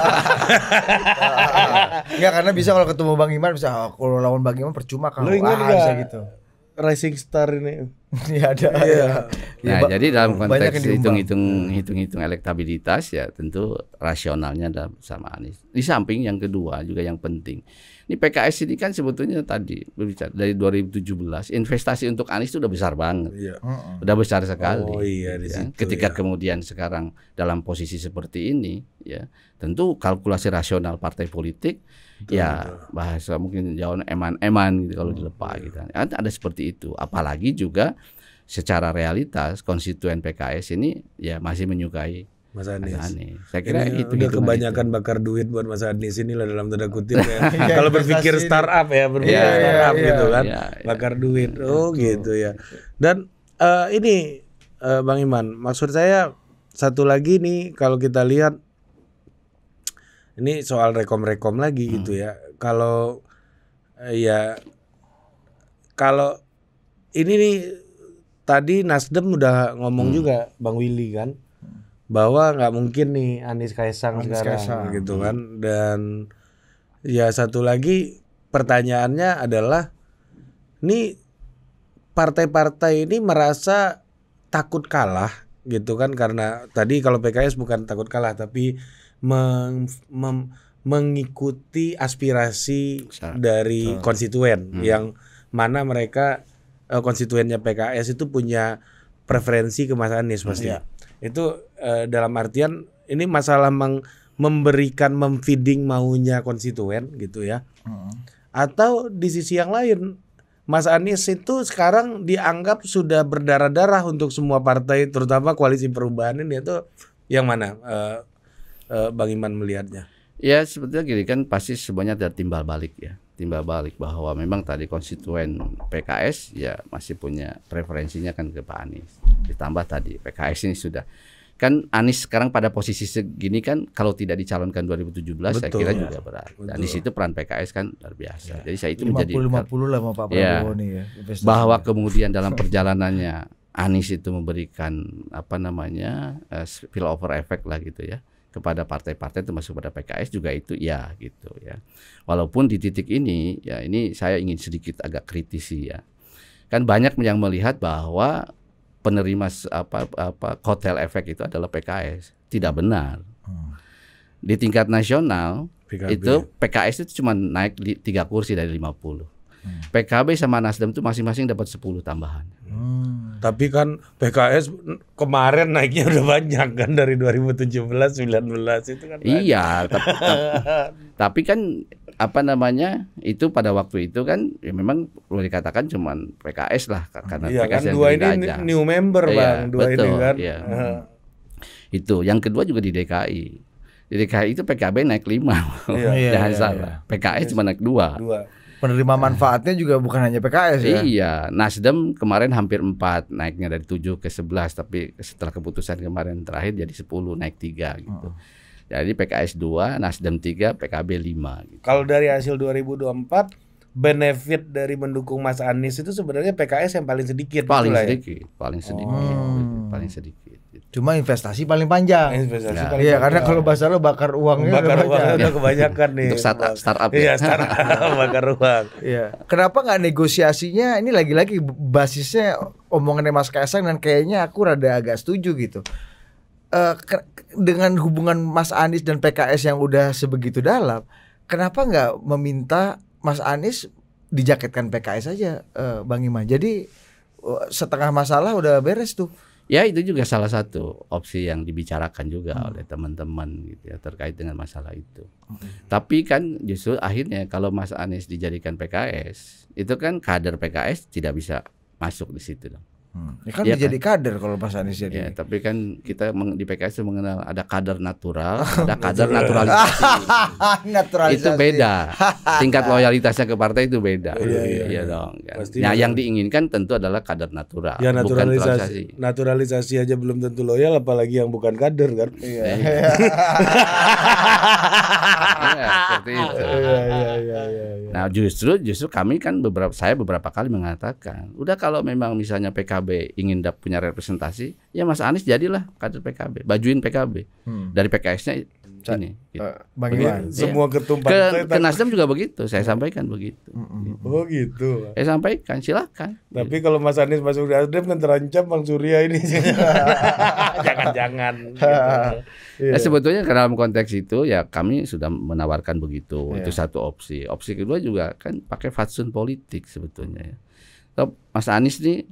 S3: [LAUGHS] ya karena bisa kalau ketemu Bang Iman bisa oh, kalau lawan Bang Iman percuma kalau ah, bisa gitu rising star ini. Iya [LAUGHS]
S2: ada. Iya. Ya.
S4: Nah, ya, jadi dalam konteks hitung-hitung
S1: hmm. hitung-hitung elektabilitas ya tentu rasionalnya ada sama Anies. Di samping yang kedua juga yang penting ini PKS ini kan sebetulnya tadi berbicara dari 2017 investasi untuk Anies itu udah besar banget. Iya. Udah besar sekali. Oh iya di ya. situ, Ketika iya. kemudian sekarang dalam posisi seperti ini ya, tentu kalkulasi rasional partai politik Betul, ya betul. bahasa mungkin jauh eman-eman gitu kalau oh, dilepas iya. gitu. Kan ada seperti itu. Apalagi juga secara realitas konstituen PKS ini ya masih menyukai Mas Anies. Mas Anies. Saya kira ini itu udah kebanyakan
S2: itu. bakar duit buat Mas Anies inilah dalam tanda kutip ya. [LAUGHS] Iya, kalau berpikir startup ya, berpikir yeah, iya, startup yeah, gitu yeah, kan, yeah, iya. bakar duit. Yeah, oh yeah, gitu ya. Dan uh, ini uh, Bang Iman, maksud saya satu lagi nih kalau kita lihat ini soal rekom-rekom lagi hmm. gitu ya. Kalau uh, ya kalau ini nih tadi Nasdem udah ngomong hmm. juga Bang Willy kan bahwa nggak mungkin nih Anies Kaisang Anies sekarang Kaisang. gitu hmm. kan dan ya satu lagi pertanyaannya adalah ini partai-partai ini merasa takut kalah gitu kan karena tadi kalau PKS bukan takut kalah tapi meng mem, mengikuti aspirasi Sa dari Sa konstituen hmm. yang mana mereka eh, konstituennya PKS itu punya preferensi ke Mas Anies pasti. Hmm, ya. Itu Eh, dalam artian ini masalah meng memberikan memfeeding maunya konstituen gitu ya. Hmm. Atau di sisi yang lain Mas Anies itu sekarang dianggap sudah berdarah-darah untuk semua partai terutama koalisi perubahan ini itu
S1: yang mana uh, uh, Bang Iman melihatnya? Ya sebetulnya gini kan pasti semuanya ada timbal balik ya timbal balik bahwa memang tadi konstituen PKS ya masih punya preferensinya kan ke Pak Anies ditambah tadi PKS ini sudah kan Anies sekarang pada posisi segini kan kalau tidak dicalonkan 2017 Betul, saya kira ya. juga berat. Betul. Dan di situ peran PKS kan luar biasa. Ya. Jadi saya itu 50, menjadi 50 lah Pak Prabowo iya. ya, nih ya. Bahwa kemudian dalam perjalanannya Anies itu memberikan apa namanya uh, eh, over effect lah gitu ya kepada partai-partai termasuk pada PKS juga itu ya gitu ya. Walaupun di titik ini ya ini saya ingin sedikit agak kritisi ya. Kan banyak yang melihat bahwa penerima apa apa kotel efek itu adalah PKS tidak benar hmm. di tingkat nasional PKB. itu PKS itu cuma naik di tiga kursi dari 50 Hmm. PKB sama Nasdem itu masing-masing dapat 10 tambahan.
S4: Hmm.
S1: Tapi kan PKS kemarin naiknya udah banyak kan dari 2017 19 itu
S4: kan. Iya, tapi,
S1: [LAUGHS] tapi kan apa namanya itu pada waktu itu kan ya memang boleh dikatakan cuman PKS lah karena iya, PKS kan yang dua ini aja. new member iya, bang dua betul, ini kan iya. Uh. itu yang kedua juga di DKI di DKI itu PKB naik lima iya, [LAUGHS] iya, jangan iya, salah iya. PKS cuma iya. naik dua, dua.
S3: penerima nah. manfaatnya juga bukan hanya PKS ya
S1: iya Nasdem kemarin hampir empat naiknya dari tujuh ke sebelas tapi setelah keputusan kemarin terakhir jadi sepuluh naik tiga gitu oh. Jadi PKS 2, Nasdem 3, PKB 5
S2: gitu. Kalau dari hasil 2024 benefit dari mendukung Mas Anies itu sebenarnya PKS yang paling sedikit paling ya? sedikit
S3: paling sedikit oh. paling sedikit gitu. cuma investasi paling panjang investasi ya. paling iya karena kalau bahasa lo bakar uangnya bakar uang uangnya udah kebanyakan nih untuk start, startup ya. iya startup [LAUGHS] bakar uang iya kenapa nggak negosiasinya ini lagi-lagi basisnya omongannya Mas Kaisang dan kayaknya aku rada agak setuju gitu uh, dengan hubungan Mas Anies dan PKS yang udah sebegitu dalam, kenapa nggak meminta Mas
S1: Anies dijaketkan PKS aja, uh, Bang Iman? Jadi oh,
S3: setengah masalah
S1: udah beres tuh. Ya itu juga salah satu opsi yang dibicarakan juga hmm. oleh teman-teman gitu ya terkait dengan masalah itu. Hmm. Tapi kan justru akhirnya kalau Mas Anies dijadikan PKS, itu kan kader PKS tidak bisa masuk di situ dong. Hmm. Ya kan ya jadi kan? kader kalau Mas Anies jadi. Ya, tapi kan kita di PKS mengenal ada kader natural, [LAUGHS] ada kader naturalisasi.
S3: [LAUGHS] naturalisasi. Itu beda.
S1: [LAUGHS] Tingkat loyalitasnya ke partai itu beda. Iya, iya, iya, iya. dong. Kan. nah, ya. yang diinginkan tentu adalah kader natural. Ya naturalisasi.
S2: Bukan naturalisasi aja belum tentu loyal apalagi yang bukan kader kan. Iya. iya.
S1: iya itu. iya, iya. Nah, justru justru kami kan beberapa saya beberapa kali mengatakan, udah kalau memang misalnya PKB PKB ingin dap punya representasi, ya Mas Anies jadilah kader PKB, bajuin PKB. Hmm. Dari PKS-nya ini. Gitu. Eh, Bang semua iya. ketum ke, ke Nasdem juga begitu, saya iya. sampaikan begitu.
S2: Gitu. Oh gitu. Saya sampaikan, silakan. Tapi gitu. kalau Mas Anies masuk Nasdem kan terancam Bang Surya ini. [LAUGHS] Jangan-jangan. [LAUGHS] gitu. Iya. Nah, sebetulnya
S1: dalam konteks itu ya kami sudah menawarkan begitu. Yeah. Itu satu opsi. Opsi kedua juga kan pakai fatsun politik sebetulnya ya. Mas Anies nih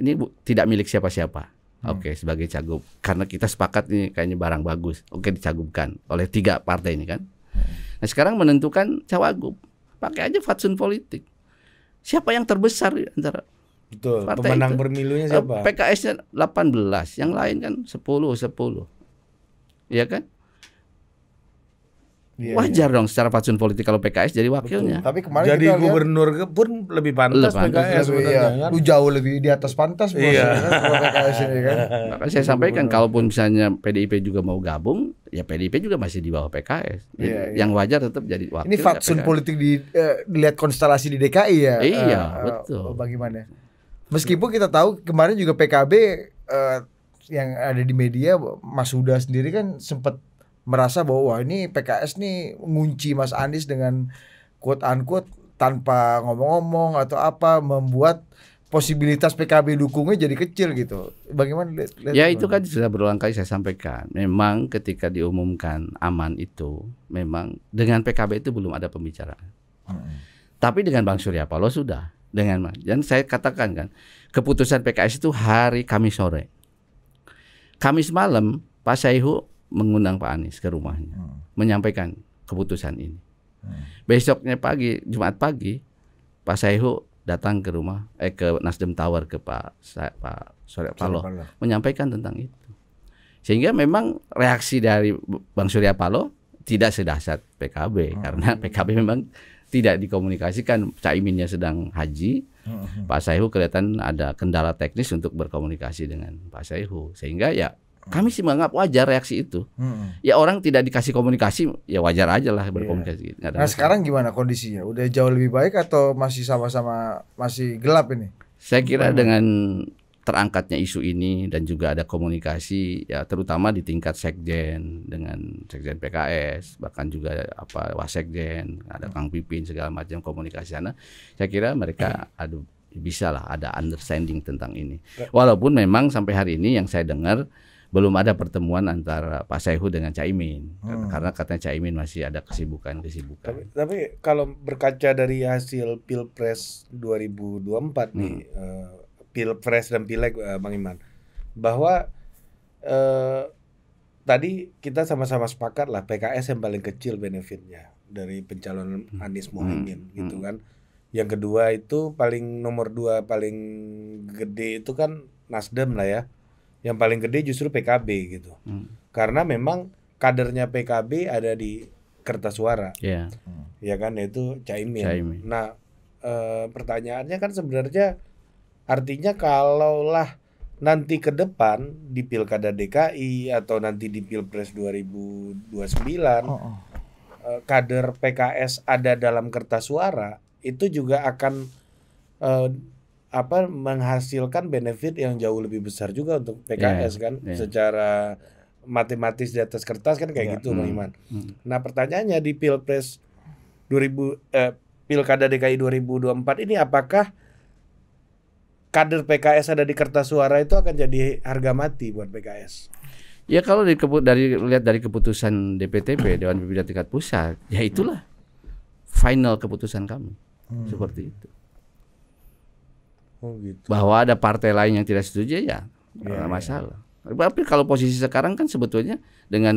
S1: ini bu, tidak milik siapa-siapa. Hmm. Oke, sebagai cagup. Karena kita sepakat ini kayaknya barang bagus. Oke, dicagupkan oleh tiga partai ini kan. Hmm. Nah, sekarang menentukan cawagup. Pakai aja fatsun politik. Siapa yang terbesar di antara Betul, partai pemenang pemilunya siapa? PKS-nya 18, yang lain kan 10, 10. Iya kan? Yeah, Wajar yeah. dong secara fatsun politik kalau PKS jadi wakilnya. Betul. Tapi kemarin jadi gubernur lihat, pun lebih pantas lebih PKS lebih, iya, iya. kan? Lu jauh
S3: lebih di atas pantas iya. Ya kan, PKS ini kan. [LAUGHS] Maka saya sampaikan gubernur. kalaupun
S1: misalnya PDIP juga mau gabung, ya PDIP juga masih di bawah PKS. Jadi yeah, iya. yang wajar tetap jadi wakil. Ini ya fatsun ya politik
S3: di eh, dilihat konstelasi di DKI ya. Iya, uh, betul. Uh, bagaimana? Meskipun kita tahu kemarin juga PKB uh, eh, yang ada di media Mas Huda sendiri kan sempat merasa bahwa wah ini PKS nih ngunci Mas Anies dengan quote unquote tanpa ngomong-ngomong atau apa membuat posibilitas PKB dukungnya jadi kecil gitu. Bagaimana? Lihat, lihat ya itu kan
S1: sudah berulang kali saya sampaikan. Memang ketika diumumkan aman itu, memang dengan PKB itu belum ada pembicaraan. Hmm. Tapi dengan Bang Surya Paloh sudah. Dengan dan saya katakan kan, keputusan PKS itu hari Kamis sore. Kamis malam Pak Saihu mengundang Pak Anies ke rumahnya, hmm. menyampaikan keputusan ini. Hmm. Besoknya pagi, Jumat pagi, Pak Saihu datang ke rumah, eh ke Nasdem Tower ke Pak Sa Pak Surya Paloh, menyampaikan tentang itu. Sehingga memang reaksi dari Bang Surya Paloh tidak sedahsyat PKB hmm. karena PKB memang tidak dikomunikasikan Caiminnya sedang haji, hmm. Pak Saihu kelihatan ada kendala teknis untuk berkomunikasi dengan Pak Saihu sehingga ya kami sih menganggap wajar reaksi itu. Hmm. Ya orang tidak dikasih komunikasi, ya wajar aja lah berkomunikasi. Iya. Nah masalah.
S3: sekarang gimana kondisinya? Udah jauh lebih baik atau masih sama-sama masih gelap ini? Saya kira hmm.
S1: dengan terangkatnya isu ini dan juga ada komunikasi ya terutama di tingkat sekjen dengan sekjen PKS bahkan juga apa wasekjen ada hmm. Kang Pipin segala macam komunikasi sana saya kira mereka hmm. ada bisa lah ada understanding tentang ini ya. walaupun memang sampai hari ini yang saya dengar belum ada pertemuan antara Pak Saihu dengan Caimin hmm. karena katanya Caimin masih ada kesibukan-kesibukan. Tapi,
S2: tapi kalau berkaca dari hasil Pilpres 2024 hmm. nih eh, uh, Pilpres dan Pileg uh, Bang Iman bahwa uh, tadi kita sama-sama sepakat lah PKS yang paling kecil benefitnya dari pencalonan hmm. Anies hmm. Mohaimin hmm. gitu kan. Yang kedua itu paling nomor dua paling gede itu kan Nasdem lah ya yang paling gede justru PKB gitu. Hmm. Karena memang kadernya PKB ada di kertas suara.
S4: Yeah. Ya hmm.
S2: iya kan itu Caimin. Caimin. Nah, e, pertanyaannya kan sebenarnya artinya kalaulah nanti ke depan di Pilkada DKI atau nanti di Pilpres 2029 oh, oh. Eh, kader PKS ada dalam kertas suara itu juga akan e, apa menghasilkan benefit yang jauh lebih besar juga untuk PKS yeah, kan yeah. secara matematis di atas kertas kan kayak yeah. gitu hmm, Bang Iman. Mm. Nah, pertanyaannya di Pilpres 2000 eh, Pilkada DKI 2024 ini apakah kader PKS ada di kertas suara itu akan jadi harga mati buat PKS?
S1: Ya kalau dari, dari lihat dari keputusan DPTP [COUGHS] Dewan Pimpinan Tingkat Pusat, ya itulah final keputusan kami. Hmm. Seperti itu. Oh, gitu. Bahwa ada partai lain yang tidak setuju ya, ya
S2: iya, iya. masalah.
S1: Tapi kalau posisi sekarang kan sebetulnya dengan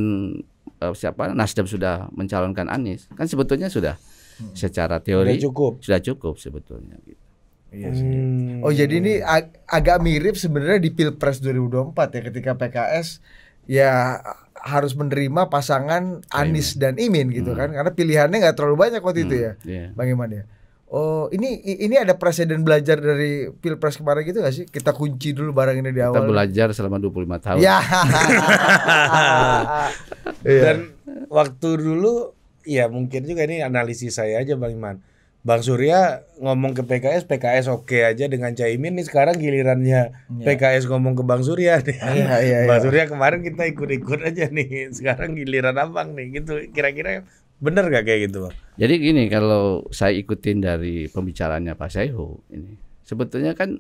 S1: uh, siapa Nasdem sudah mencalonkan Anies, kan sebetulnya sudah hmm. secara teori sudah cukup, sudah cukup sebetulnya. Gitu. Iya oh,
S3: hmm. Oh jadi ini ag agak mirip sebenarnya di Pilpres 2024 ya ketika PKS ya harus menerima pasangan Anies dan Imin gitu hmm. kan karena pilihannya nggak terlalu banyak waktu hmm. itu ya. Yeah. Bagaimana ya? Oh, ini ini ada presiden belajar dari Pilpres kemarin gitu gak sih? Kita kunci dulu barang ini
S2: di awal. Kita belajar
S1: selama 25 tahun. Ya. [LAUGHS] Iya. Dan
S2: waktu dulu ya mungkin juga ini analisis saya aja Bang Iman. Bang Surya ngomong ke PKS, PKS oke okay aja dengan Caimin nih sekarang gilirannya iya. PKS ngomong ke Bang Surya nih. Ya, ya, ya. Bang Surya kemarin kita ikut-ikut aja nih, sekarang giliran Abang nih gitu. Kira-kira Bener gak kayak gitu bang?
S1: Jadi gini kalau saya ikutin dari pembicaraannya Pak Saihu ini sebetulnya kan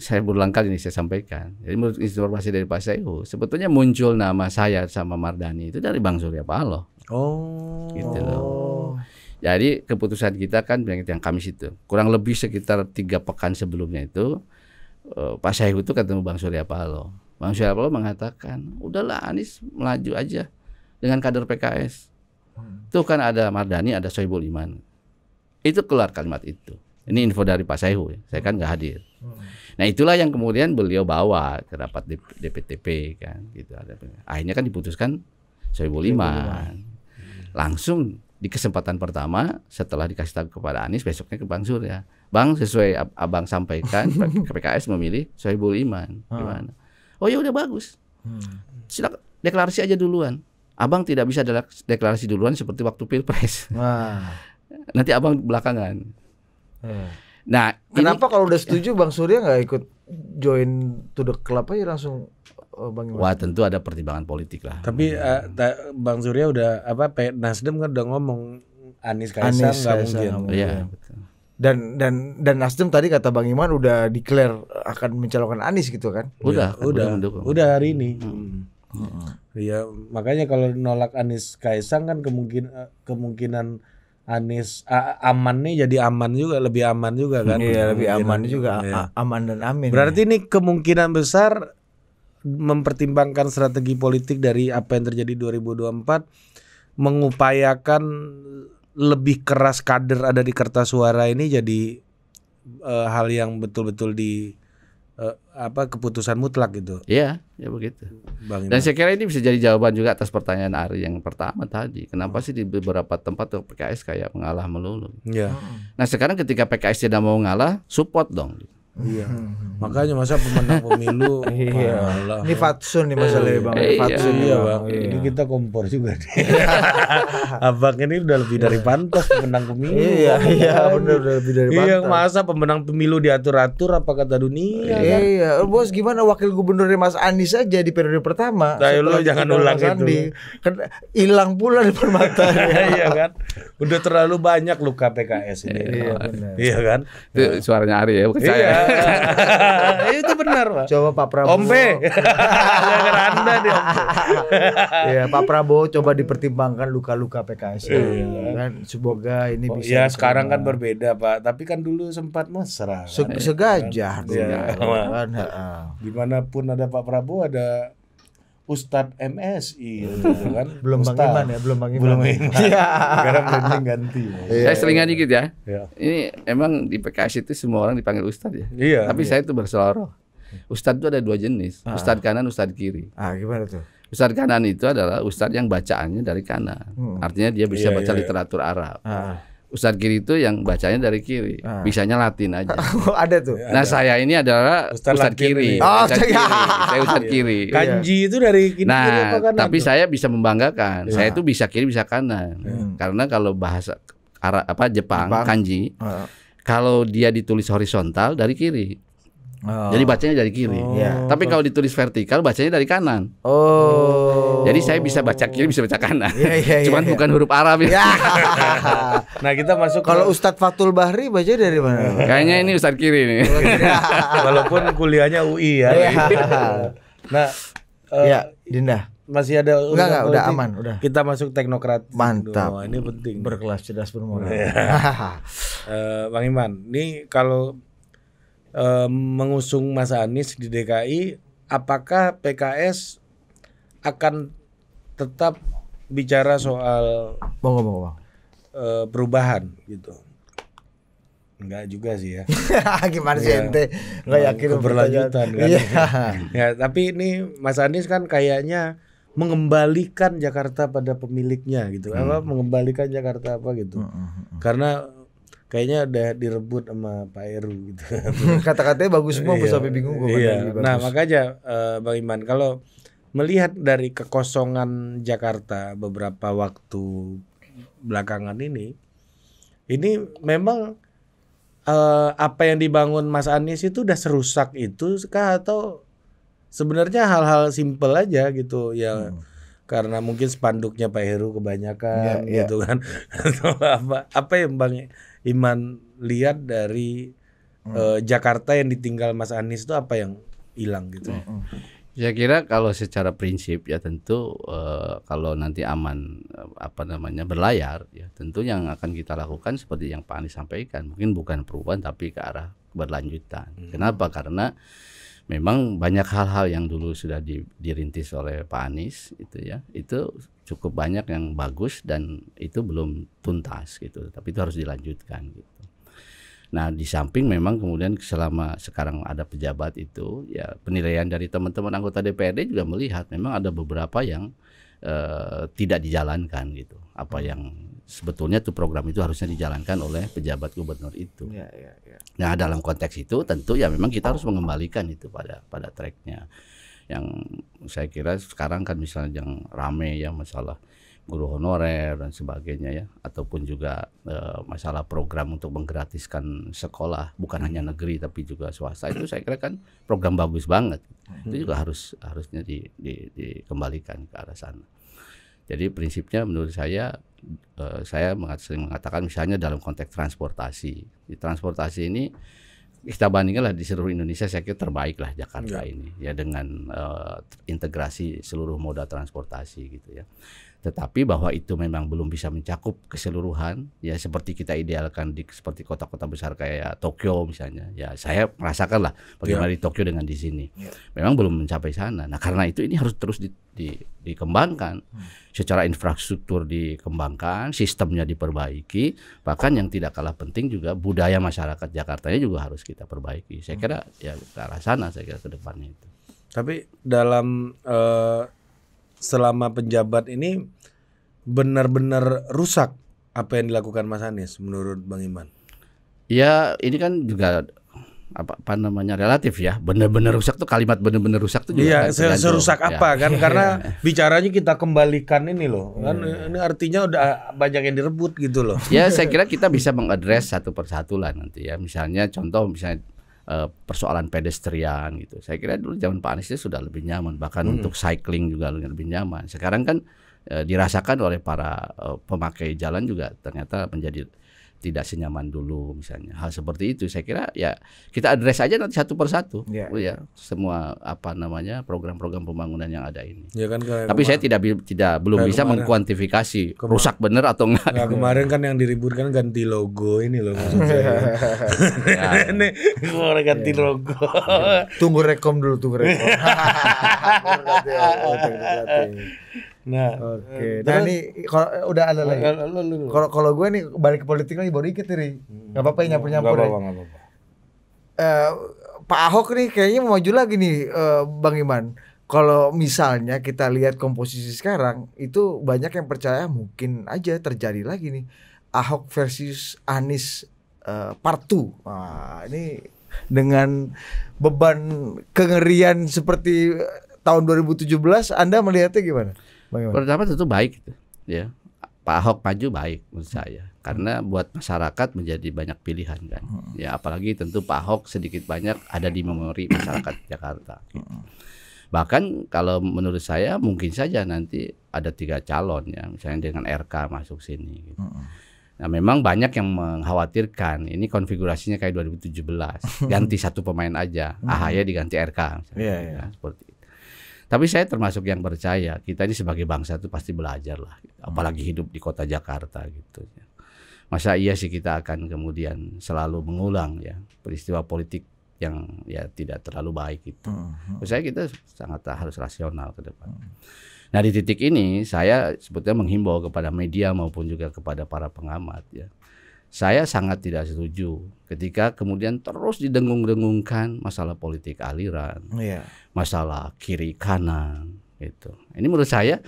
S1: saya berulang kali ini saya sampaikan. Jadi menurut informasi dari Pak Saihu, sebetulnya muncul nama saya sama Mardani itu dari Bang Surya Paloh.
S5: Oh. Gitu
S1: loh. Jadi keputusan kita kan yang Kamis itu kurang lebih sekitar tiga pekan sebelumnya itu eh, Pak Saihu itu ketemu Bang Surya Paloh. Bang Surya Paloh mengatakan, udahlah Anies melaju aja dengan kader PKS itu hmm. kan ada Mardani, ada Soebul Iman. Itu keluar kalimat itu. Ini info dari Pak Saihu, ya. saya kan nggak hadir. Hmm. Nah itulah yang kemudian beliau bawa ke rapat DPTP kan, gitu. Akhirnya kan diputuskan Soebul Iman. Langsung di kesempatan pertama setelah dikasih tahu kepada Anies besoknya ke Bang Surya. Bang sesuai abang sampaikan PKS [LAUGHS] memilih Soebul Iman. Ah. Gimana? Oh ya udah bagus. Hmm. Silakan deklarasi aja duluan abang tidak bisa deklarasi duluan seperti waktu pilpres. [LAUGHS] Wah. Nanti abang belakangan. Hmm. Nah, kenapa
S3: ini, kalau udah setuju Bang Surya nggak ikut join to the club aja langsung eh, Bang
S2: Iwan? Wah
S1: tentu ada pertimbangan politik lah.
S3: Tapi uh,
S1: Bang
S2: Surya
S3: udah apa? Nasdem kan udah ngomong Anies
S1: Kaisang nggak mungkin. mungkin. Iya.
S2: iya.
S3: Dan dan dan Nasdem tadi kata Bang Iman udah declare akan mencalonkan Anies gitu kan? Udah, ya, udah, udah, udah hari ini. Hmm. Iya, hmm. makanya kalau nolak Anies
S2: Kaisang kan kemungkinan eh, kemungkinan Anies a, aman nih jadi aman juga lebih aman juga kan. Iya, lebih aman juga ya.
S3: aman dan amin. Berarti
S2: ya. ini kemungkinan besar mempertimbangkan strategi politik dari apa yang terjadi 2024 mengupayakan lebih keras kader ada di kertas suara ini jadi uh, hal yang betul-betul di uh, apa keputusan mutlak gitu. Iya, ya begitu. Bang Dan saya
S1: kira ini bisa jadi jawaban juga atas pertanyaan Ari yang pertama tadi. Kenapa oh. sih di beberapa tempat tuh PKS kayak mengalah melulu? Iya. Yeah. Nah, sekarang ketika PKS tidak mau ngalah, support dong.
S2: Iya.
S3: [LAUGHS] Makanya masa pemenang pemilu. [LAUGHS] iya. Malah. Ini fatsun nih masalahnya ya, Bang. Iya,
S1: fatsun ya, iya, Bang. Iya. Ini kita kompor
S2: juga nih. [LAUGHS] Abang ini udah lebih dari iya. pantas pemenang pemilu. Iya, iya, iya kan? benar udah lebih dari pantas. Iya, masa pemenang pemilu diatur-atur apa kata dunia? Iya,
S3: kan? Bos gimana wakil gubernurnya Mas Anies saja di periode pertama? Tapi nah, lu jangan ulang itu. Kan hilang pula di permata. iya kan?
S2: Udah terlalu banyak luka PKS ini.
S3: Iya, kan? Itu suaranya Ari
S4: ya, bukan saya.
S2: [LAUGHS] itu benar, Pak. Coba Pak Prabowo. Ompe. Jangan Anda dia. Ya Pak
S3: Prabowo coba dipertimbangkan luka-luka PKS. Iya. Kan semoga ini bisa. Ya, sekarang kan
S2: berbeda, Pak. Tapi kan dulu sempat mesra. Segajah iya. dulu. Kan? Iya.
S3: Dimanapun
S2: ada Pak Prabowo ada Ustadz MSI iya. gitu kan. belum Ustadz. Bang Iman ya, belum Bang Iman. Belum Iman. Iya. Karena branding ganti. Iya. Gitu ya. Saya seringan
S1: dikit ya. ya. Ini emang di PKS itu semua orang dipanggil Ustadz ya. Iya. Tapi iya. saya itu berseloroh. Ustadz itu ada dua jenis, ah. Ustadz kanan, Ustadz kiri. Ah, gimana tuh? Ustadz kanan itu adalah Ustadz yang bacaannya dari kanan. Hmm. Artinya dia bisa yeah, baca yeah, iya. literatur Arab. Ah. Ustadz kiri itu yang bacanya dari kiri, ah. bisanya Latin aja. [LAUGHS] Oh, ada tuh. Iya, nah saya ini adalah Ustadz, Ustadz kiri. Oh, Ustadz kiri. [LAUGHS] Iya. saya Ustadz kiri. Iya. Kanji itu dari kiri. Nah, kiri kanan tapi tuh? saya bisa membanggakan. Ya. Saya itu bisa kiri bisa kanan. Hmm. Karena kalau bahasa Arab apa Jepang, Jepang. kanji, hmm. kalau dia ditulis horizontal dari kiri. Oh. Jadi bacanya dari kiri. Oh. Iya. Tapi kalau ditulis vertikal bacanya dari kanan.
S4: Oh. Jadi saya
S1: bisa baca kiri bisa baca kanan. Yeah, yeah, iya, Cuman yeah, bukan huruf Arab ya. Iya. [LAUGHS] nah, kita masuk
S3: Kalau ke... Ustadz Fatul Bahri baca dari mana?
S1: Kayaknya ini Ustadz kiri nih. Oh, [LAUGHS] Walaupun kuliahnya UI ya. [LAUGHS] nah, uh, ya,
S2: Dinda. Masih ada enggak enggak udah aman, udah. Kita masuk teknokrat. Mantap. Oh, ini penting. Berkelas cerdas bermoral. uh, Bang Iman, ini kalau Eh, mengusung Mas Anies di DKI, apakah PKS akan tetap bicara soal bawa-bawa eh, perubahan gitu? Enggak juga sih ya. [LAUGHS] Gimana sih iya. ente? Enggak yakin berlanjutan kan. Iya. iya. ya, tapi ini Mas Anies kan kayaknya mengembalikan Jakarta pada pemiliknya gitu. Hmm. Apa mengembalikan Jakarta apa gitu. Hmm. hmm, hmm. Karena kayaknya udah direbut sama Pak Heru gitu. Hmm, kata-katanya bagus semua, iya, sampai bingung gue. Iya. Nah makanya uh, Bang Iman kalau melihat dari kekosongan Jakarta beberapa waktu belakangan ini, ini memang uh, apa yang dibangun Mas Anies itu udah serusak itu kah atau sebenarnya hal-hal simple aja gitu ya hmm. karena mungkin spanduknya Pak Heru kebanyakan ya, gitu kan [LAUGHS] atau apa apa yang Bang Iman lihat dari hmm. uh, Jakarta yang ditinggal Mas Anies itu apa yang
S1: hilang gitu? Ya? Hmm, hmm. Saya kira kalau secara prinsip ya tentu uh, kalau nanti aman eh, apa namanya berlayar ya tentu yang akan kita lakukan seperti yang Pak Anies sampaikan mungkin bukan perubahan tapi ke arah berlanjutan. Hmm. Kenapa? Karena memang banyak hal-hal yang dulu sudah di, dirintis oleh Pak Anies itu ya itu cukup banyak yang bagus dan itu belum tuntas gitu tapi itu harus dilanjutkan gitu nah di samping memang kemudian selama sekarang ada pejabat itu ya penilaian dari teman-teman anggota DPRD juga melihat memang ada beberapa yang eh, tidak dijalankan gitu apa hmm. yang sebetulnya tuh program itu harusnya dijalankan oleh pejabat gubernur itu. Ya, ya, ya. Nah dalam konteks itu tentu ya memang kita harus mengembalikan itu pada pada tracknya. Yang saya kira sekarang kan misalnya yang rame ya masalah guru honorer dan sebagainya ya ataupun juga e, masalah program untuk menggratiskan sekolah bukan hanya negeri tapi juga swasta itu saya kira kan program bagus banget itu hmm. juga harus harusnya di, di, dikembalikan ke arah sana. Jadi prinsipnya menurut saya eh, saya sering mengatakan misalnya dalam konteks transportasi. Di transportasi ini kita bandingkanlah di seluruh Indonesia saya kira terbaiklah Jakarta ya. ini ya dengan uh, integrasi seluruh moda transportasi gitu ya. Tetapi bahwa itu memang belum bisa mencakup keseluruhan, ya seperti kita idealkan di seperti kota-kota besar kayak Tokyo misalnya. Ya saya merasakan lah bagaimana yeah. di Tokyo dengan di sini. Yeah. Memang belum mencapai sana. Nah karena itu ini harus terus di, di, dikembangkan, hmm. secara infrastruktur dikembangkan, sistemnya diperbaiki. Bahkan yang tidak kalah penting juga budaya masyarakat Jakarta nya juga harus kita perbaiki. Saya hmm. kira ya ke arah sana saya kira ke depannya itu.
S2: Tapi dalam uh selama penjabat ini benar-benar rusak apa yang dilakukan Mas Anies menurut Bang Iman?
S1: Ya ini kan juga apa, apa namanya relatif ya benar-benar rusak tuh kalimat benar-benar rusak tuh juga iya serusak ya. apa kan karena [LAUGHS] iya. bicaranya kita kembalikan ini loh kan iya.
S2: ini artinya udah banyak yang direbut gitu loh ya saya kira
S1: kita bisa mengadres satu persatu lah nanti ya misalnya contoh misalnya Eh, persoalan pedestrian gitu. Saya kira dulu zaman Pak Anies itu sudah lebih nyaman, bahkan hmm. untuk cycling juga lebih nyaman. Sekarang kan eh, dirasakan oleh para eh, pemakai jalan juga ternyata menjadi tidak senyaman dulu misalnya hal seperti itu saya kira ya kita address aja nanti satu persatu ya, ya semua apa namanya program-program pembangunan yang ada ini ya kan, tapi kemarin, saya tidak tidak belum bisa kemarin, mengkuantifikasi kemarin, rusak bener atau enggak nah, kemarin
S2: kan yang diributkan ganti logo ini loh [LAUGHS] ya. ini orang ganti ya. logo
S3: tunggu rekom dulu tunggu rekom
S4: [LAUGHS] Nah, oke. Okay. Eh, nah, ini
S3: kalau eh, udah ada lagi. Kalau kalau gue nih balik ke politik lagi baru dikit nih. Hmm. Gak apa-apa nyampur-nyampur. Gak ya. apa-apa, eh, Pak Ahok nih kayaknya mau maju lagi nih uh, Bang Iman. Kalau misalnya kita lihat komposisi sekarang itu banyak yang percaya mungkin aja terjadi lagi nih Ahok versus Anies uh, part 2. Nah, ini dengan beban kengerian seperti tahun 2017 Anda melihatnya gimana? Bagaimana? Pertama
S1: tentu baik ya. Pak Ahok maju baik menurut saya karena buat masyarakat menjadi banyak pilihan kan. Hmm. Ya apalagi tentu Pak Ahok sedikit banyak ada di memori masyarakat [COUGHS] Jakarta. Hmm. Bahkan kalau menurut saya mungkin saja nanti ada tiga calon ya, misalnya dengan RK masuk sini. Gitu. Hmm. Nah memang banyak yang mengkhawatirkan ini konfigurasinya kayak 2017 [LAUGHS] ganti satu pemain aja, AHY diganti RK misalnya, yeah, gitu yeah. Kan, seperti tapi saya termasuk yang percaya kita ini sebagai bangsa itu pasti belajar lah, gitu. hmm. apalagi hidup di kota Jakarta gitu. Ya. Masa iya sih kita akan kemudian selalu mengulang ya peristiwa politik yang ya tidak terlalu baik itu. Hmm, hmm. Uh-huh. saya kita sangat harus rasional ke depan. Nah di titik ini saya sebetulnya menghimbau kepada media maupun juga kepada para pengamat ya saya sangat tidak setuju ketika kemudian terus didengung-dengungkan masalah politik aliran, yeah. masalah kiri kanan Itu, Ini menurut saya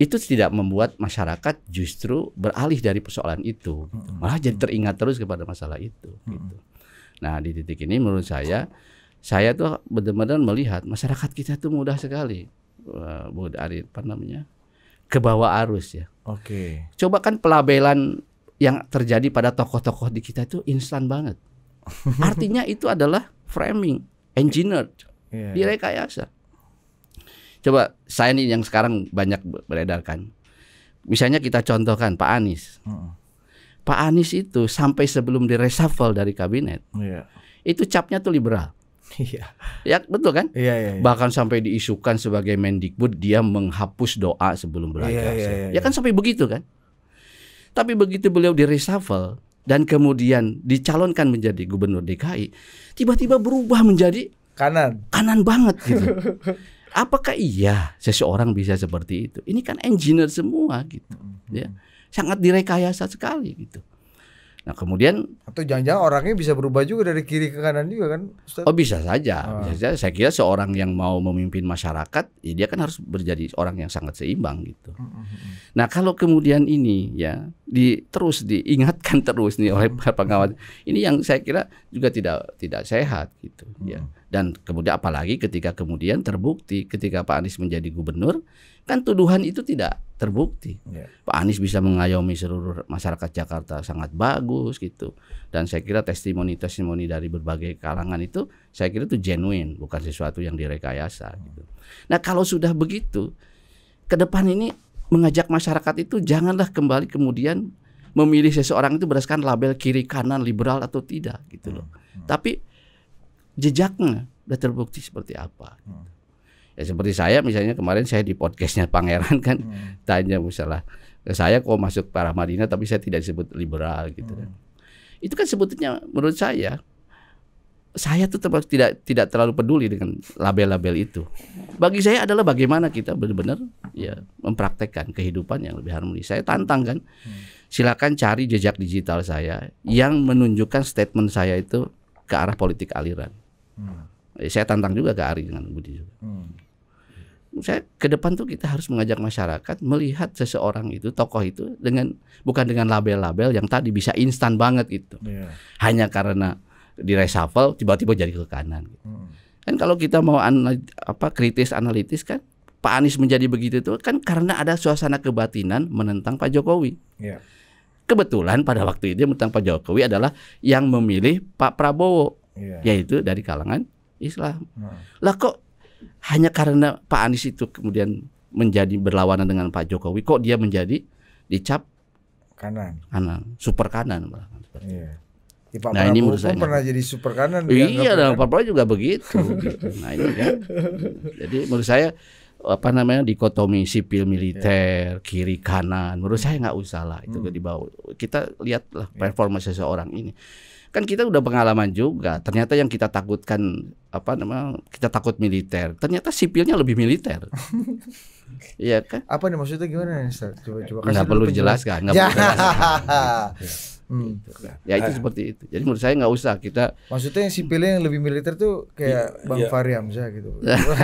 S1: itu tidak membuat masyarakat justru beralih dari persoalan itu, malah jadi teringat terus kepada masalah itu. Gitu. Nah di titik ini menurut saya saya tuh benar-benar melihat masyarakat kita tuh mudah sekali eh, Bu Arin apa namanya ke bawah arus ya. Oke. Okay. Coba kan pelabelan yang terjadi pada tokoh-tokoh di kita itu instan banget. [LAUGHS] Artinya itu adalah framing, engineered, yeah, iya. direkayasa. Coba saya nih yang sekarang banyak beredarkan. Misalnya kita contohkan Pak Anies. Uh -uh. Pak Anies itu sampai sebelum direshuffle dari kabinet, yeah. itu capnya tuh liberal. Iya. ya betul kan? Iya, yeah, yeah. Bahkan sampai diisukan sebagai Mendikbud dia menghapus doa sebelum belajar. Iya, yeah, iya, yeah, yeah, Ya kan sampai begitu kan? Tapi begitu beliau di reshuffle dan kemudian dicalonkan menjadi gubernur DKI, tiba-tiba berubah menjadi kanan. Kanan banget gitu. [LAUGHS] Apakah iya seseorang bisa seperti itu? Ini kan engineer semua gitu, ya. Sangat direkayasa sekali gitu. Nah kemudian atau jangan-jangan
S3: orangnya bisa berubah juga dari kiri ke kanan juga kan? Ustaz? Oh
S1: bisa saja, ah. bisa saja. Saya kira seorang yang mau memimpin masyarakat, ya dia kan harus menjadi orang yang sangat seimbang gitu. Mm -hmm. Nah kalau kemudian ini ya di terus diingatkan [LAUGHS] terus nih oleh mm. para pengawas, ini yang saya kira juga tidak tidak sehat gitu ya. mm -hmm. ya. Dan kemudian apalagi ketika kemudian terbukti ketika Pak Anies menjadi gubernur, kan tuduhan itu tidak terbukti. Yeah. Pak Anies bisa mengayomi seluruh masyarakat Jakarta sangat bagus gitu. Dan saya kira testimoni-testimoni dari berbagai kalangan itu saya kira itu genuine, bukan sesuatu yang direkayasa gitu. Nah, kalau sudah begitu, ke depan ini mengajak masyarakat itu janganlah kembali kemudian memilih seseorang itu berdasarkan label kiri kanan liberal atau tidak gitu loh. Hmm. hmm. Tapi jejaknya sudah terbukti seperti apa. Gitu. Hmm Ya seperti saya misalnya kemarin saya di podcastnya Pangeran kan hmm. tanya masalah eh, saya kok masuk para Madinah tapi saya tidak disebut liberal gitu kan. Hmm. Itu kan sebetulnya menurut saya saya tuh tidak tidak terlalu peduli dengan label-label itu. Bagi saya adalah bagaimana kita benar-benar ya mempraktekkan kehidupan yang lebih harmonis. Saya tantang kan. Hmm. Silakan cari jejak digital saya yang menunjukkan statement saya itu ke arah politik aliran. Hmm. Ya, saya tantang juga ke Ari dengan Budi juga. Hmm saya ke depan tuh kita harus mengajak masyarakat melihat seseorang itu tokoh itu dengan bukan dengan label-label yang tadi bisa instan banget itu yeah. hanya karena di reshuffle tiba-tiba jadi ke kanan gitu. hmm. kan kalau kita mau anal apa kritis analitis kan Pak Anies menjadi begitu itu kan karena ada suasana kebatinan menentang Pak Jokowi yeah. kebetulan pada waktu itu menentang Pak Jokowi adalah yang memilih Pak Prabowo yeah. yaitu dari kalangan Islam hmm. lah kok hanya karena Pak Anies itu kemudian menjadi berlawanan dengan Pak Jokowi kok dia menjadi dicap kanan kanan super kanan iya. Ya, nah ini menurut saya pernah
S3: jadi super kanan iya dan Pak
S1: Prabowo juga begitu gitu. nah ini ya. jadi menurut saya apa namanya dikotomi sipil militer yeah. kiri kanan menurut saya nggak usah lah itu hmm. dibawa kita lihatlah iya. performa yeah. seseorang ini kan kita udah pengalaman juga ternyata yang kita takutkan apa namanya kita takut militer ternyata sipilnya lebih militer [LAUGHS] iya kan
S3: apa nih maksudnya gimana nih Ustaz? coba coba kasih nggak perlu dijelaskan nggak perlu [LAUGHS] Hmm. Gitu kan. Ya itu seperti itu. Jadi menurut
S1: saya nggak usah kita.
S3: Maksudnya yang sipilnya yang lebih militer tuh kayak ya, Bang ya. Fahri gitu. [LAUGHS]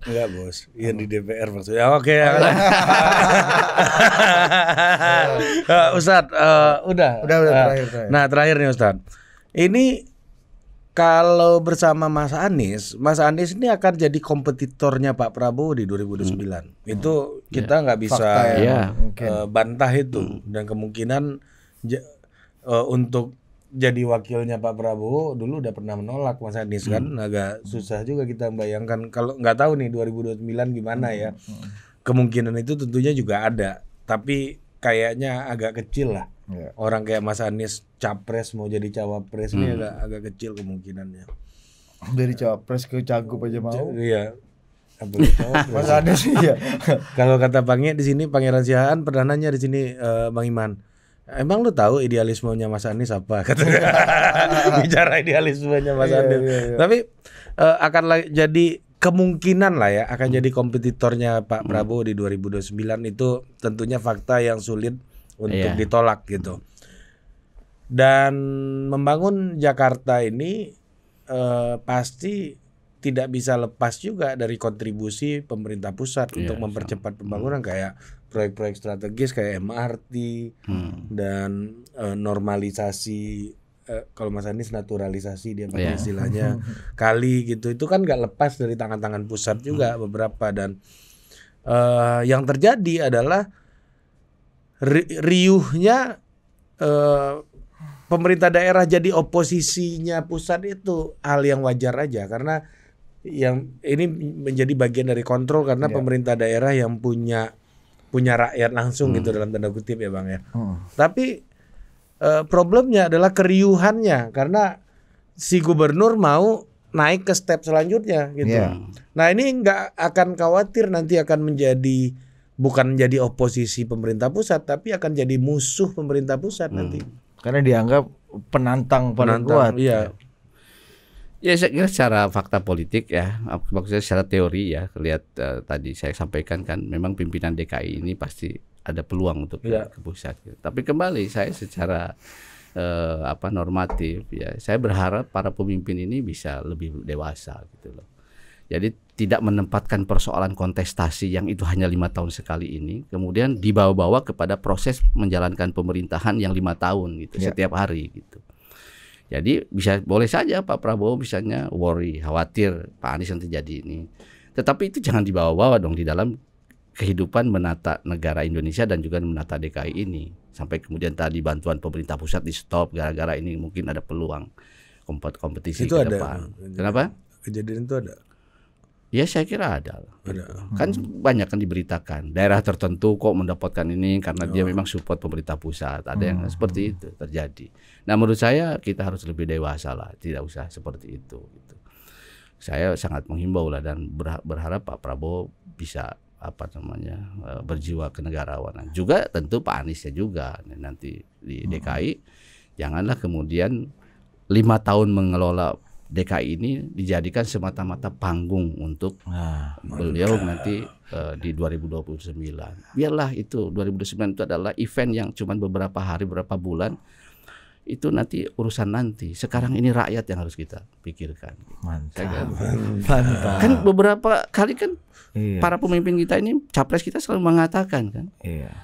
S1: Enggak bos, yang di DPR maksudnya. Oke. Ya. Okay.
S2: uh, [LAUGHS] eh, Ustad, uh, udah. Udah, udah nah, terakhir, terakhir. Nah terakhir nih Ustad, ini kalau bersama Mas Anies, Mas Anies ini akan jadi kompetitornya Pak Prabowo di 2029. Hmm. Itu hmm. kita ya. nggak
S1: yeah. bisa Fakta uh,
S2: bantah itu hmm. dan kemungkinan uh, untuk jadi wakilnya Pak Prabowo dulu udah pernah menolak Mas Anies kan? hmm. kan agak susah juga kita bayangkan kalau nggak tahu nih 2029 gimana hmm. ya hmm, hmm. kemungkinan itu tentunya juga ada tapi kayaknya agak kecil lah yeah. orang kayak Mas Anies capres mau jadi cawapres hmm. ini agak, agak kecil kemungkinannya
S3: dari cawapres ke cagup aja
S2: mau iya [LAUGHS] Mas Anies iya kalau kata Pangi di sini Pangeran Siahaan pernah nanya di sini uh, Bang Iman Emang lu tahu idealismenya Mas Anies apa? [LAUGHS] Katanya [LAUGHS] bicara idealismenya Mas Anies. Iya, iya, Anies. iya, iya. Tapi uh, akan jadi kemungkinan lah ya akan hmm. jadi kompetitornya Pak hmm. Prabowo di 2029 itu tentunya fakta yang sulit untuk iya. ditolak gitu. Dan membangun Jakarta ini uh, pasti tidak bisa lepas juga dari kontribusi pemerintah pusat iya, untuk mempercepat pembangunan hmm. kayak proyek-proyek strategis kayak MRT hmm. dan uh, normalisasi uh, kalau Mas Anies naturalisasi dia pakai yeah. istilahnya [LAUGHS] kali gitu itu kan nggak lepas dari tangan-tangan pusat juga hmm. beberapa dan uh, yang terjadi adalah ri riuhnya uh, pemerintah daerah jadi oposisinya pusat itu hal yang wajar aja karena yang ini menjadi bagian dari kontrol karena yeah. pemerintah daerah yang punya punya rakyat langsung hmm. gitu dalam tanda kutip ya bang ya. Hmm. Tapi e, problemnya adalah keriuhannya karena si gubernur mau naik ke step selanjutnya gitu. Yeah. Nah ini nggak akan khawatir nanti akan menjadi bukan menjadi oposisi pemerintah pusat tapi akan jadi musuh pemerintah pusat hmm. nanti. Karena dianggap
S3: penantang
S2: paling penantang, kuat. Iya.
S1: Ya saya kira secara fakta politik ya, maksudnya secara teori ya, lihat uh, tadi saya sampaikan kan, memang pimpinan DKI ini pasti ada peluang untuk ya. ke pusat. Gitu. Tapi kembali saya secara uh, apa normatif ya, saya berharap para pemimpin ini bisa lebih dewasa gitu loh. Jadi tidak menempatkan persoalan kontestasi yang itu hanya lima tahun sekali ini, kemudian dibawa-bawa kepada proses menjalankan pemerintahan yang lima tahun gitu ya. setiap hari gitu. Jadi bisa boleh saja Pak Prabowo misalnya worry, khawatir Pak Anies nanti jadi ini. Tetapi itu jangan dibawa-bawa dong di dalam kehidupan menata negara Indonesia dan juga menata DKI ini. Sampai kemudian tadi bantuan pemerintah pusat di stop gara-gara ini mungkin ada peluang kompetisi itu ke ada, depan. Kenapa? Kejadian itu ada. Ya saya kira ada. ada. Kan banyak kan diberitakan daerah tertentu kok mendapatkan ini karena oh. dia memang support pemerintah pusat. Ada yang hmm. seperti itu terjadi. Nah menurut saya kita harus lebih dewasa lah, tidak usah seperti itu. Gitu. Saya sangat menghimbau lah dan berharap Pak Prabowo bisa apa namanya eh, berjiwa kenegarawanan. Juga tentu Pak Aniesnya juga nanti di DKI hmm. janganlah kemudian lima tahun mengelola DKI ini dijadikan semata-mata panggung untuk ah, beliau maka. nanti uh, di 2029. Biarlah itu 2029 itu adalah event yang cuma beberapa hari, beberapa bulan. Itu nanti urusan nanti. Sekarang ini rakyat yang harus kita pikirkan. Mantap. Kan? Mantap. Kan beberapa kali kan iya. para pemimpin kita ini capres kita selalu mengatakan kan. Iya.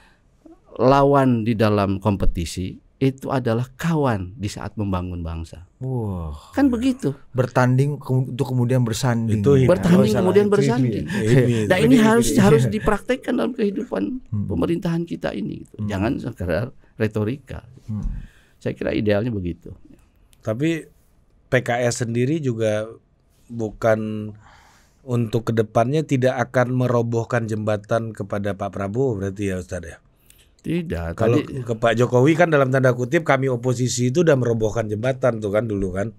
S1: Lawan di dalam kompetisi itu adalah kawan di saat membangun bangsa.
S3: Wow. Kan begitu. Bertanding ke, untuk kemudian bersanding. Itu ya. Bertanding oh, kemudian bersanding. [LAUGHS] nah ini harus harus [LAUGHS]
S1: dipraktekkan dalam kehidupan hmm. pemerintahan kita ini. Gitu. Hmm. Jangan sekedar retorika. Hmm. Saya kira idealnya begitu. Tapi PKS sendiri juga bukan
S2: untuk kedepannya tidak akan merobohkan jembatan kepada Pak Prabowo berarti ya Ustadz ya? Tidak. Kalau tadi... ke Pak Jokowi kan dalam tanda kutip kami oposisi itu udah merobohkan
S1: jembatan tuh kan dulu kan.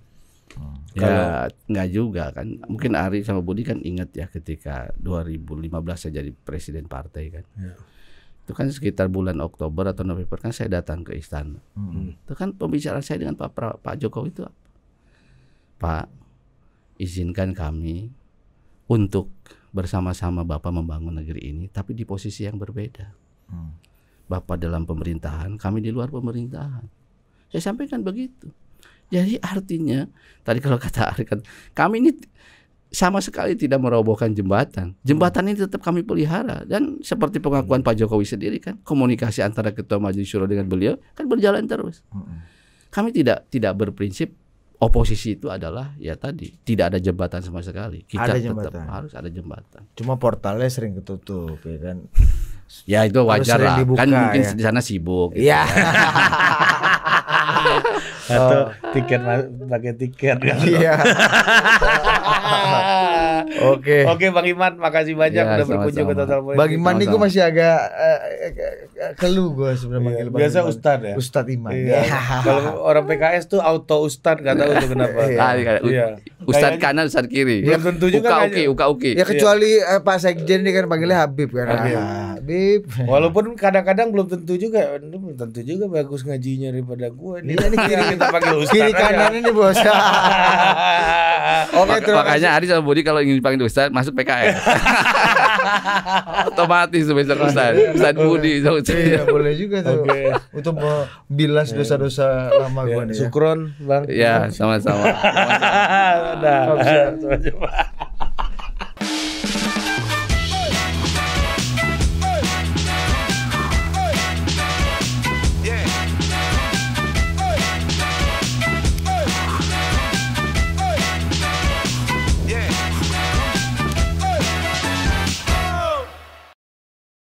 S2: Hmm. Ya
S1: nggak juga kan. Mungkin Ari sama Budi kan ingat ya ketika 2015 saya jadi presiden partai kan. Ya. Itu kan sekitar bulan Oktober atau November kan saya datang ke istana. Hmm. Itu kan pembicaraan saya dengan Pak pra, Pak Jokowi itu Pak izinkan kami untuk bersama-sama Bapak membangun negeri ini tapi di posisi yang berbeda. Hmm Bapak dalam pemerintahan, kami di luar pemerintahan. Saya sampaikan begitu. Jadi artinya tadi kalau kata Arkan, kami ini sama sekali tidak merobohkan jembatan. Jembatan ini tetap kami pelihara dan seperti pengakuan Pak Jokowi sendiri kan komunikasi antara ketua Majelis Syuro dengan beliau kan berjalan terus. Kami tidak tidak berprinsip oposisi itu adalah ya tadi tidak ada jembatan sama sekali. Kita ada tetap harus ada jembatan.
S3: Cuma portalnya sering ketutup ya kan.
S1: Ya itu wajar lah. Dibuka, kan mungkin ya. di sana sibuk. Gitu. Iya. Ya. [LAUGHS] Atau Atau oh.
S2: tiket pakai tiket. Iya. [LAUGHS] Oke. Oke Bang Iman, makasih banyak ya, udah berkunjung ke Total Politik. Bang Iman nih gue masih
S3: agak uh, eh, eh, kelu gue sebenarnya manggil iya, Bang Biasa Ustaz Ustad ya. Ustad Iman. Iya. Ya. Kalau
S2: orang PKS tuh auto Ustad kata tahu tuh kenapa. [LAUGHS] Iya. iya. Ustad kanan, Ustad kiri. Ya tentu juga kan? uki, uka uki. Ya iya. kecuali
S3: eh, Pak Sekjen ini kan panggilnya Habib kan.
S2: Ah,
S3: Habib. Walaupun
S2: kadang-kadang belum tentu juga, belum tentu juga bagus ngajinya daripada gue. Iya nih
S1: kiri [LAUGHS] kita panggil Ustad. Kiri kanan ini bos. [LAUGHS] Oke, makanya Ari sama Budi kalau ingin dipanggil Ustaz masuk PKS. [LAUGHS] Otomatis besok Ustaz. Ustaz Budi. Iya,
S3: boleh juga tuh. Okay. Untuk bilas iya. dosa-dosa lama iya, gue nih. Ya. Sukron,
S1: Bang. Iya, sama-sama. Nah, [LAUGHS]